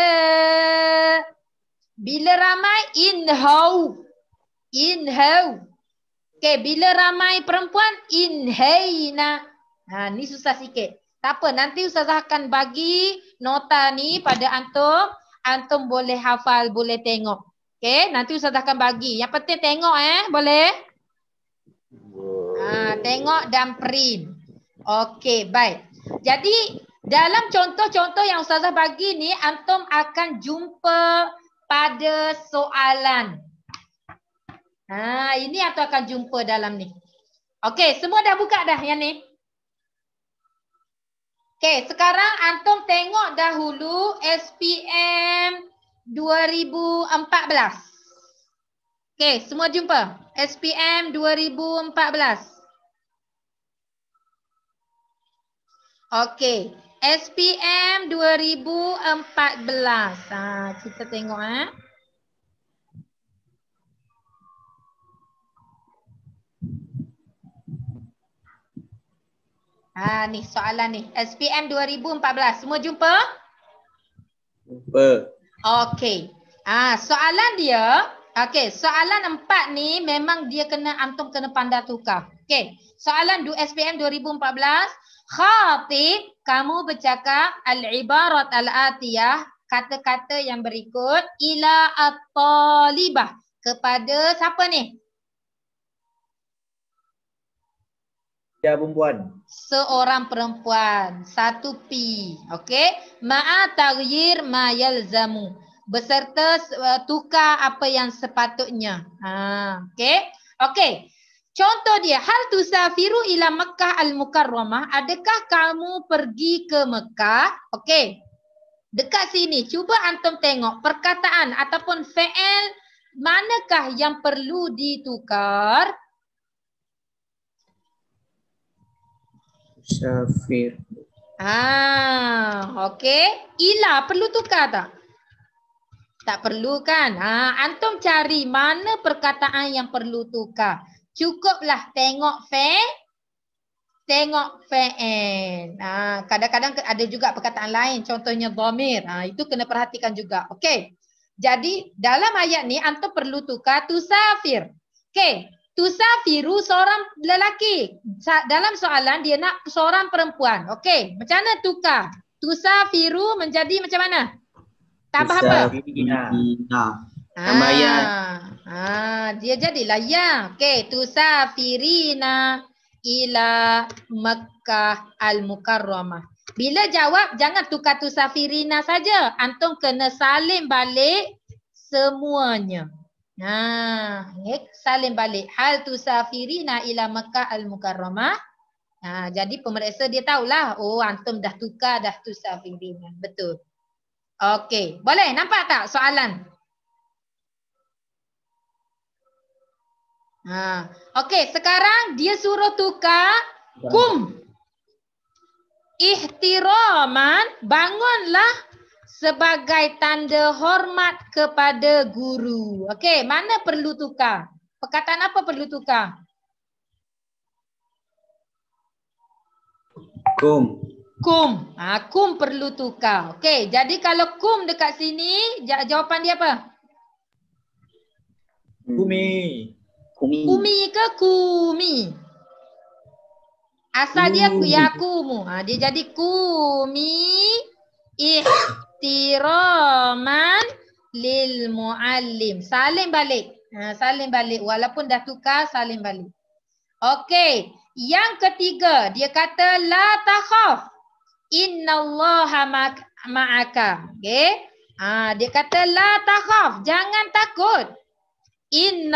Bila ramai inhau inhau. Okey, bila ramai perempuan inhayna. Ha ni susah sikit. Tak apa, nanti ustazah akan bagi nota ni pada antum. Antum boleh hafal, boleh tengok. Okey, nanti ustazah akan bagi. Yang penting tengok eh, boleh? Ha, tengok dan print. Okey, baik. Jadi dalam contoh-contoh yang Ustazah bagi ni, Antum akan jumpa pada soalan. Ha, ini Antum akan jumpa dalam ni. Okey, semua dah buka dah yang ni. Okey, sekarang Antum tengok dahulu SPM 2014. Okey, semua jumpa. SPM 2014. Okey. SPM 2014. Ha, kita tengok. Ha. ha ni soalan ni. SPM 2014. Semua jumpa? Jumpa. Okey. Ha, soalan dia... Okey, soalan empat ni memang dia kena antum kena pandai tukar. Okey, soalan du SPM 2014. Khatib, kamu bercakap al-ibarat al-atiyah, kata-kata yang berikut, ila at-talibah. Kepada siapa ni? Ya, perempuan. Seorang perempuan. Satu P. Okey. Ma'a taghyir ma yalzamu. Okay beserta uh, eh, tukar apa yang sepatutnya. Ha, okey. Okey. Contoh dia, hal tusafiru ila Mekah al-Mukarramah, adakah kamu pergi ke Mekah? Okey. Dekat sini cuba antum tengok perkataan ataupun fa'il manakah yang perlu ditukar? Safir. Ah, okey. Ila perlu tukar tak? Tak perlu kan? Ha, antum cari mana perkataan yang perlu tukar. Cukuplah tengok fair. Tengok fair. Ha, kadang-kadang ada juga perkataan lain. Contohnya domir. Ha, itu kena perhatikan juga. Okey. Jadi dalam ayat ni antum perlu tukar tu tusafir. Okey. safiru seorang lelaki. Dalam soalan dia nak seorang perempuan. Okey. Macam mana tukar? safiru menjadi macam mana? Tusafiru. Tak apa? Firina. Tambah ah. ya. Ah, dia jadilah ya. Okey, tusa Firina ila Mekah al-Mukarramah. Bila jawab jangan tukar tusa Firina saja. Antum kena salim balik semuanya. Ha, eh, salim balik. Hal tusafirina ila Mekah al-Mukarramah. Ha, jadi pemeriksa dia tahulah. Oh, antum dah tukar dah tusafirina. Betul. Okey, boleh nampak tak soalan? Ha. Okey, sekarang dia suruh tukar kum. Ihtiraman, bangunlah sebagai tanda hormat kepada guru. Okey, mana perlu tukar? Perkataan apa perlu tukar? Kum. Kum. Ha, kum perlu tukar. Okey, jadi kalau kum dekat sini, jawapan dia apa? Kumi. Kumi. Kumi ke kumi? Asal kumi. dia ya kumu. Ha, dia jadi kumi ihtiraman lil muallim. Salim balik. Ha, salim balik. Walaupun dah tukar, salim balik. Okey. Yang ketiga, dia kata la takhaf innallaha ma'aka. Okey. Ha, dia kata la takhaf, jangan takut.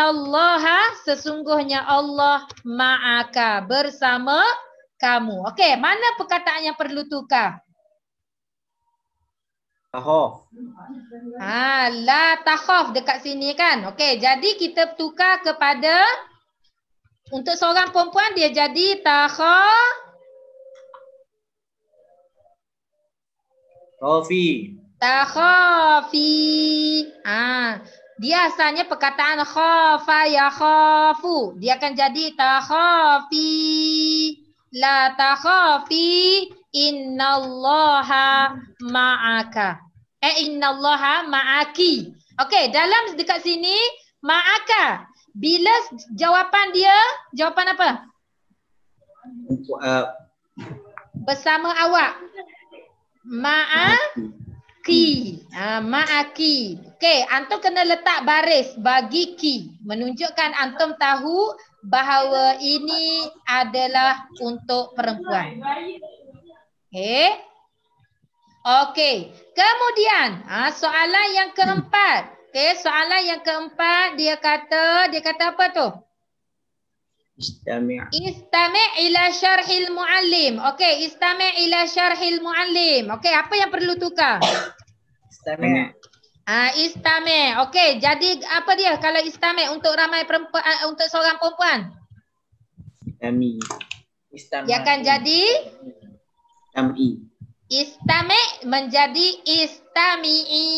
allah, sesungguhnya Allah ma'aka bersama kamu. Okey, mana perkataan yang perlu tukar? Takhaf. Ha, la takhaf dekat sini kan. Okey, jadi kita tukar kepada untuk seorang perempuan dia jadi takhaf Takhafi. Takhafi. Ah, ha, dia asalnya perkataan khafa ya khafu. Dia akan jadi takhafi. La takhafi innallaha ma'aka. Eh innallaha ma'aki. Okey, dalam dekat sini ma'aka. Bila jawapan dia, jawapan apa? Uh, bersama awak. Ma'aki. Ma'aki. Ha, Okey, antum kena letak baris bagi ki. Menunjukkan antum tahu bahawa ini adalah untuk perempuan. Okey. Okey. Kemudian, ha, soalan yang keempat. Okey, soalan yang keempat dia kata, dia kata apa tu? Istami' Istami' ila syarhil muallim Okay, istami' ila syarhil muallim Okay, apa yang perlu tukar? istami' hmm. Ah, ha, uh, istami' Okay, jadi apa dia kalau istami' untuk ramai perempuan uh, Untuk seorang perempuan? Istami' Istami' Dia akan jadi? Istami' Istami' menjadi istami'i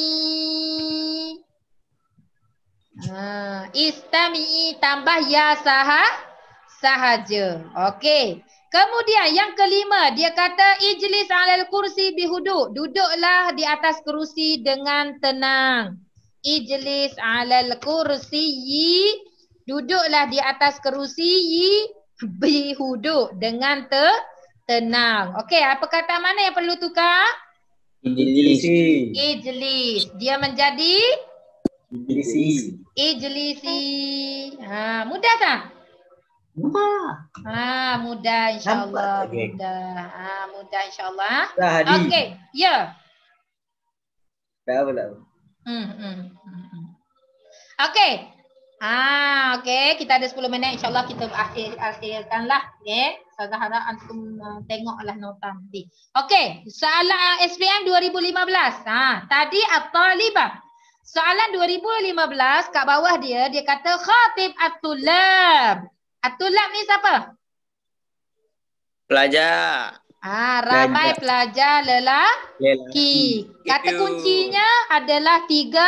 Ah, uh, tambah ya sahah sahaja. Okey. Kemudian yang kelima dia kata ijlis alal kursi bihuduk. Duduklah di atas kerusi dengan tenang. Ijlis alal kursi yi. Duduklah di atas kerusi yi bihuduk dengan te tenang. Okey, apa kata mana yang perlu tukar? Ijlis. Ijlis. Dia menjadi? Ijlis. Ijlis Ha, mudah tak? Mudah. Ah, ha, mudah insyaAllah. Mudah. ah mudah insyaAllah. Okey, Ya. Yeah. Tak apa, tak hmm hmm, hmm hmm, Okey, Ha, okey, Kita ada 10 minit. InsyaAllah kita akhir akhirkan lah. Okay. Saya harap antum ah, tengoklah nota nanti. Okey, Soalan SPM 2015. Ha, tadi At-Talibah. Soalan 2015 kat bawah dia, dia kata khatib at-tulab. Atulab ah, ni siapa? Pelajar. Ah, ramai pelajar, lelah. lelaki. Kata kuncinya adalah tiga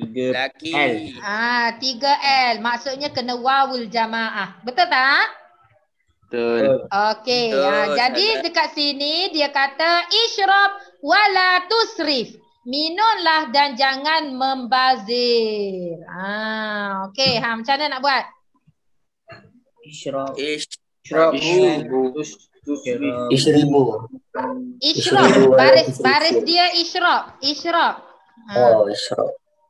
tiga lelaki. L. Ah, tiga L. Maksudnya kena wawul jamaah. Betul tak? Betul. Okey. Ah, jadi dekat sini dia kata ishrob wala tusrif. Minumlah dan jangan membazir. Ah, okey. Ha, macam mana nak buat? Ishraq. Ishraq. Ishraq. Ishraq. Baris, baris dia Ishraq. Ishraq.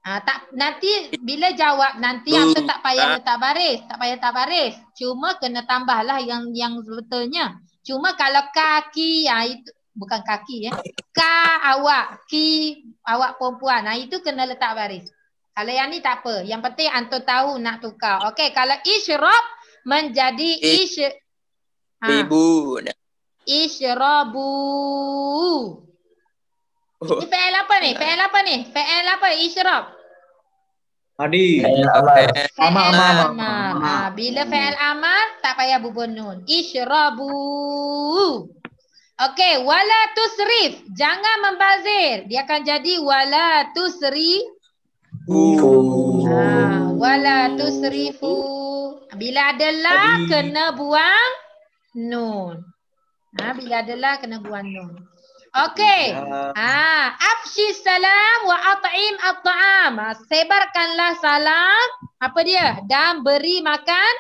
tak nanti bila jawab nanti hmm. apa tak payah letak baris, tak payah letak baris. Cuma kena tambahlah yang yang sebetulnya. Cuma kalau kaki ah itu bukan kaki ya. Ka awak, ki awak perempuan. Ha, itu kena letak baris. Kalau yang ni tak apa. Yang penting antum tahu nak tukar. Okey, kalau ishrab menjadi ish ha. ibu ish robu oh. ini PL apa ni PL apa ni PL apa ishrab Adi, amar, amar, amar. Bila fail amar, tak payah bubun nun. Ishrabu. Okey, wala tusrif. Jangan membazir. Dia akan jadi wala tusrif. Ha, wala tu serifu. bila adalah kena buang nun ha bila adalah kena buang nun okey ya. ha afshi salam wa at'im at'am ha, sebarkanlah salam apa dia dan beri makan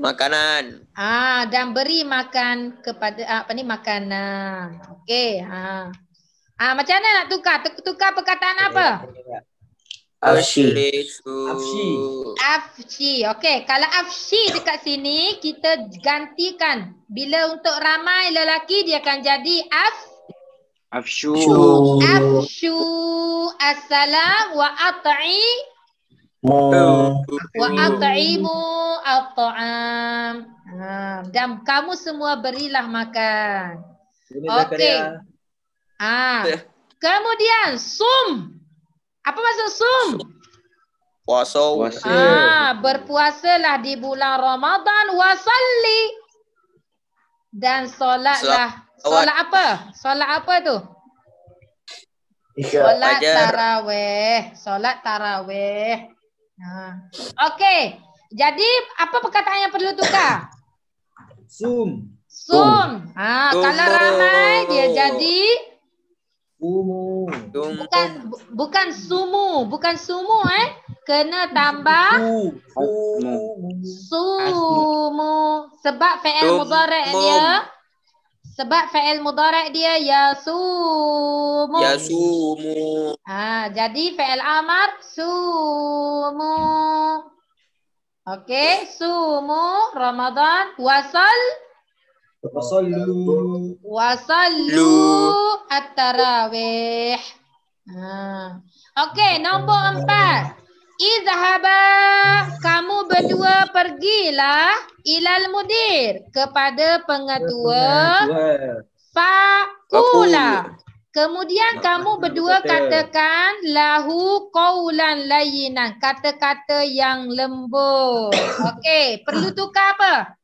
makanan ah dan beri makan kepada apa ni makanan okey ha Ah macam mana nak tukar? Tukar perkataan apa? Afshi. Afshi. Afshi. Okey, kalau afshi dekat sini kita gantikan bila untuk ramai lelaki dia akan jadi af Afshu. Afshu assalam wa at'i wa at'imu at'am. Ah, dan kamu semua berilah makan. Okey. Okay. Ah. Ya. Kemudian sum. Apa maksud sum? Puasa. Puasa. Ah, berpuasalah di bulan Ramadan wasalli dan solatlah. Solat apa? Solat apa tu? Solat tarawih. Solat tarawih. Nah. Ha. Okey. Jadi apa perkataan yang perlu tukar? Sum. Sum. Ah, kalau ramai dia jadi Sumu. Sumu. Bukan bu, bukan sumu, bukan sumu eh. Kena tambah sumu. Sumu. Sebab fi'il mudarek dia sebab fi'il mudarek dia ya sumu. Ya sumu. Ha, jadi fi'il amar sumu. Okey, sumu Ramadan wasal Wasallu. Wasallu at-tarawih. Ah. Okey, nombor empat. Izhaba, kamu berdua pergilah ilal mudir kepada pengetua fakula. Kemudian kamu berdua katakan lahu kaulan layinan. Kata-kata yang lembut. Okey, perlu tukar apa?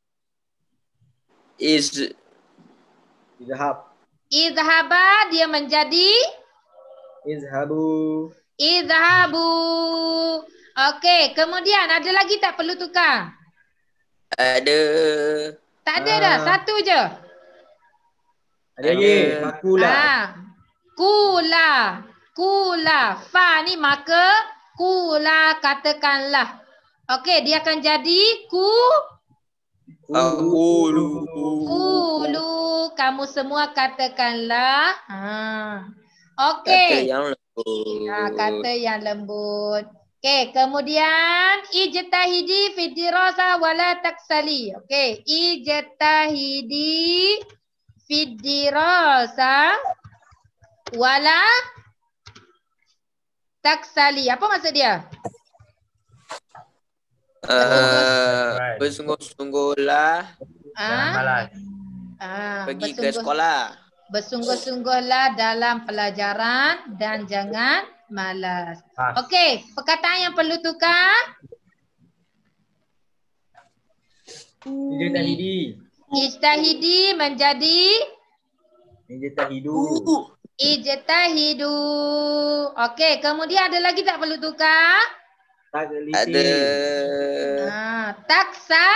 is izhab. Izhaba dia menjadi izhabu. Izhabu. Okey, kemudian ada lagi tak perlu tukar? Ada. Tak ada dah, ah. satu je. Ada lagi, makula. Ha. Kula. Kula. Fa ni maka kula katakanlah. Okey, dia akan jadi ku Aqulu. Aqulu. Kamu semua katakanlah. Ha. Okey. Kata yang lembut. Ha, kata yang lembut. Okey, kemudian ijtahidi fi wala taksali. Okey, ijtahidi fi wala taksali. Apa maksud dia? Eh, right. bersungguh-sungguhlah. Ah. Jangan malas. Ah, pergi ke sekolah. Bersungguh-sungguhlah dalam pelajaran dan jangan malas. Ah. Okey, perkataan yang perlu tukar? Ijtahidi. Ijtahidi menjadi Ijtahidu. Ijtahidu. Okey, kemudian ada lagi tak perlu tukar? Tagli. Ada. Ah, taksa.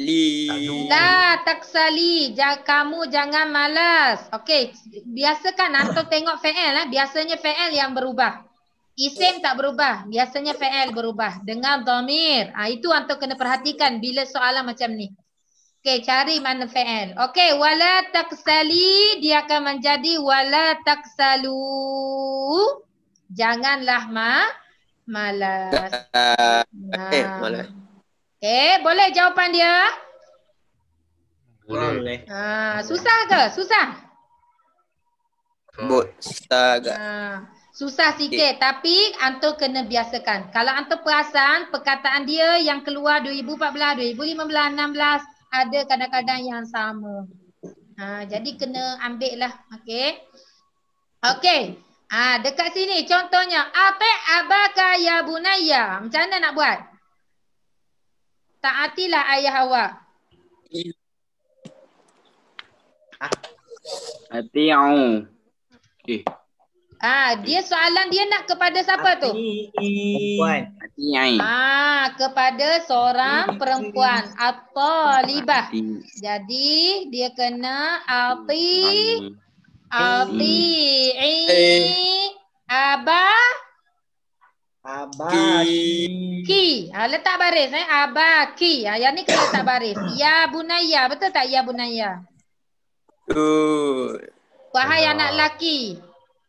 Li. Dah, taksa li. Ja, kamu jangan malas. Okey, biasakan atau tengok fa'al lah. Eh. Biasanya fa'al yang berubah. Isim tak berubah. Biasanya fa'al berubah. Dengan domir. Ah, itu antum kena perhatikan bila soalan macam ni. Okey, cari mana fa'al. Okey, wala taksali dia akan menjadi wala taksalu. Janganlah ma Malas. Eh, malas. Eh, boleh jawapan dia? Boleh. Ha, susah ke? Susah? Bo, susah agak. Ha, susah sikit okay. tapi antum kena biasakan. Kalau antum perasan perkataan dia yang keluar 2014, 2015, 16 ada kadang-kadang yang sama. Ha, jadi kena ambil lah. Okay. Okay. Ah dekat sini contohnya apa abaka ya bunayya. Macam mana nak buat? Taatilah ayah awak. Ah. Ati'u. Okey. Ah dia soalan dia nak kepada siapa tu? Perempuan. Ah kepada seorang perempuan atau libah. Jadi dia kena api Ati'ai. Ati'i eh. eh, Aba Aba Ki, ha, letak baris eh. Aba Ki, ha, yang ni kena letak baris Ya Bunaya, betul tak Ya Bunaya Good. Wahai ya. anak laki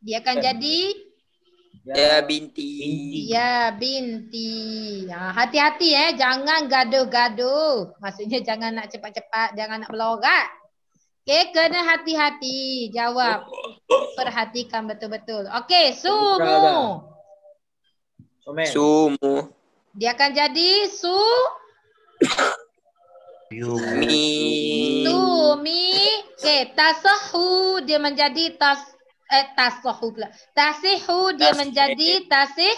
Dia akan ya. jadi Ya, ya binti Ya binti ah, Hati-hati eh, jangan gaduh-gaduh Maksudnya jangan nak cepat-cepat Jangan nak berlorak Okay, kena hati-hati jawab. Perhatikan betul-betul. Okay, sumu. Sumu. Dia akan jadi su. Sumi. Sumi. Okay, tasahu dia menjadi tas. Eh, tasahu pula. Tasihu dia tasih. menjadi tasih.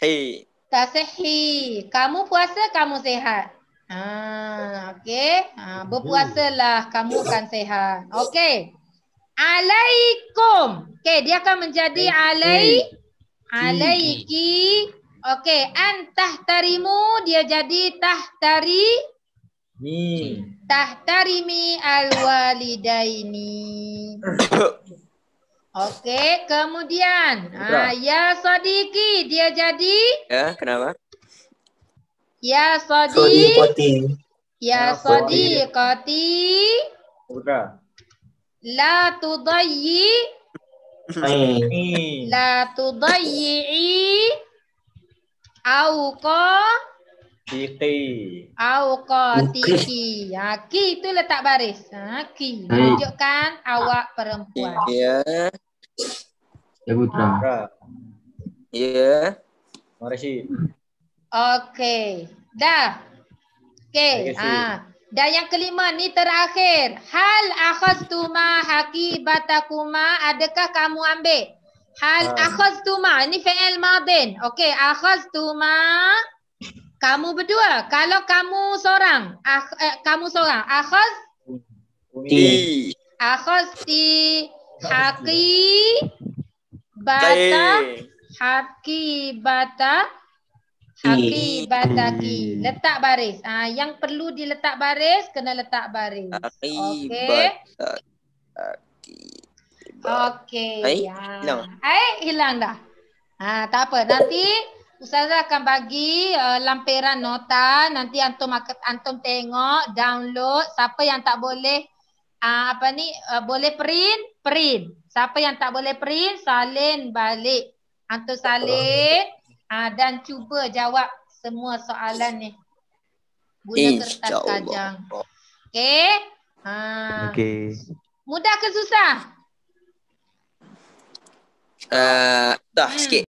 Hei. Tasihi. Kamu puasa, kamu sehat. Ah, okay. Ha, ah, berpuasalah kamu akan sehat. Okay. Alaikum. Okay, dia akan menjadi alai alaiki. Okay. antah tarimu dia jadi tahtari ni. Tahtarimi alwalidaini. Okay. kemudian ah, ya sadiki dia jadi Ya, kenapa? Ya sadiqati. Ya, ya sadiqati. La tudayyi. La tudayyi. Auqa. Tiki. Auqa tiki. Ya, ha, ki itu letak baris. Ha, ki. Tunjukkan hmm. awak perempuan. Ya. Yeah. Ya, Putra. Ya. Yeah. Marahsyid. Okey. Dah. Okey. Ha. Dan yang kelima ni terakhir. Hal akhastuma hakibatakuma adakah kamu ambil? Hal ha. Ah. akhastuma ini fi'il madin. Okey, akhastuma kamu berdua. Kalau kamu seorang, ah, eh, kamu seorang. Akhaz ti. Akhaz ti hakibata hakibata api bataki hmm. letak baris ah ha, yang perlu diletak baris kena letak baris okey okey ya ai eh, hilang dah ha tak apa nanti ustazah akan bagi uh, lampiran nota nanti antum antum tengok download siapa yang tak boleh uh, apa ni uh, boleh print print siapa yang tak boleh print salin balik antum salin Ah dan cuba jawab semua soalan ni. Guna kertas kajang. Okey? Ha. Okey. Mudah ke susah? Uh, dah hmm. sikit.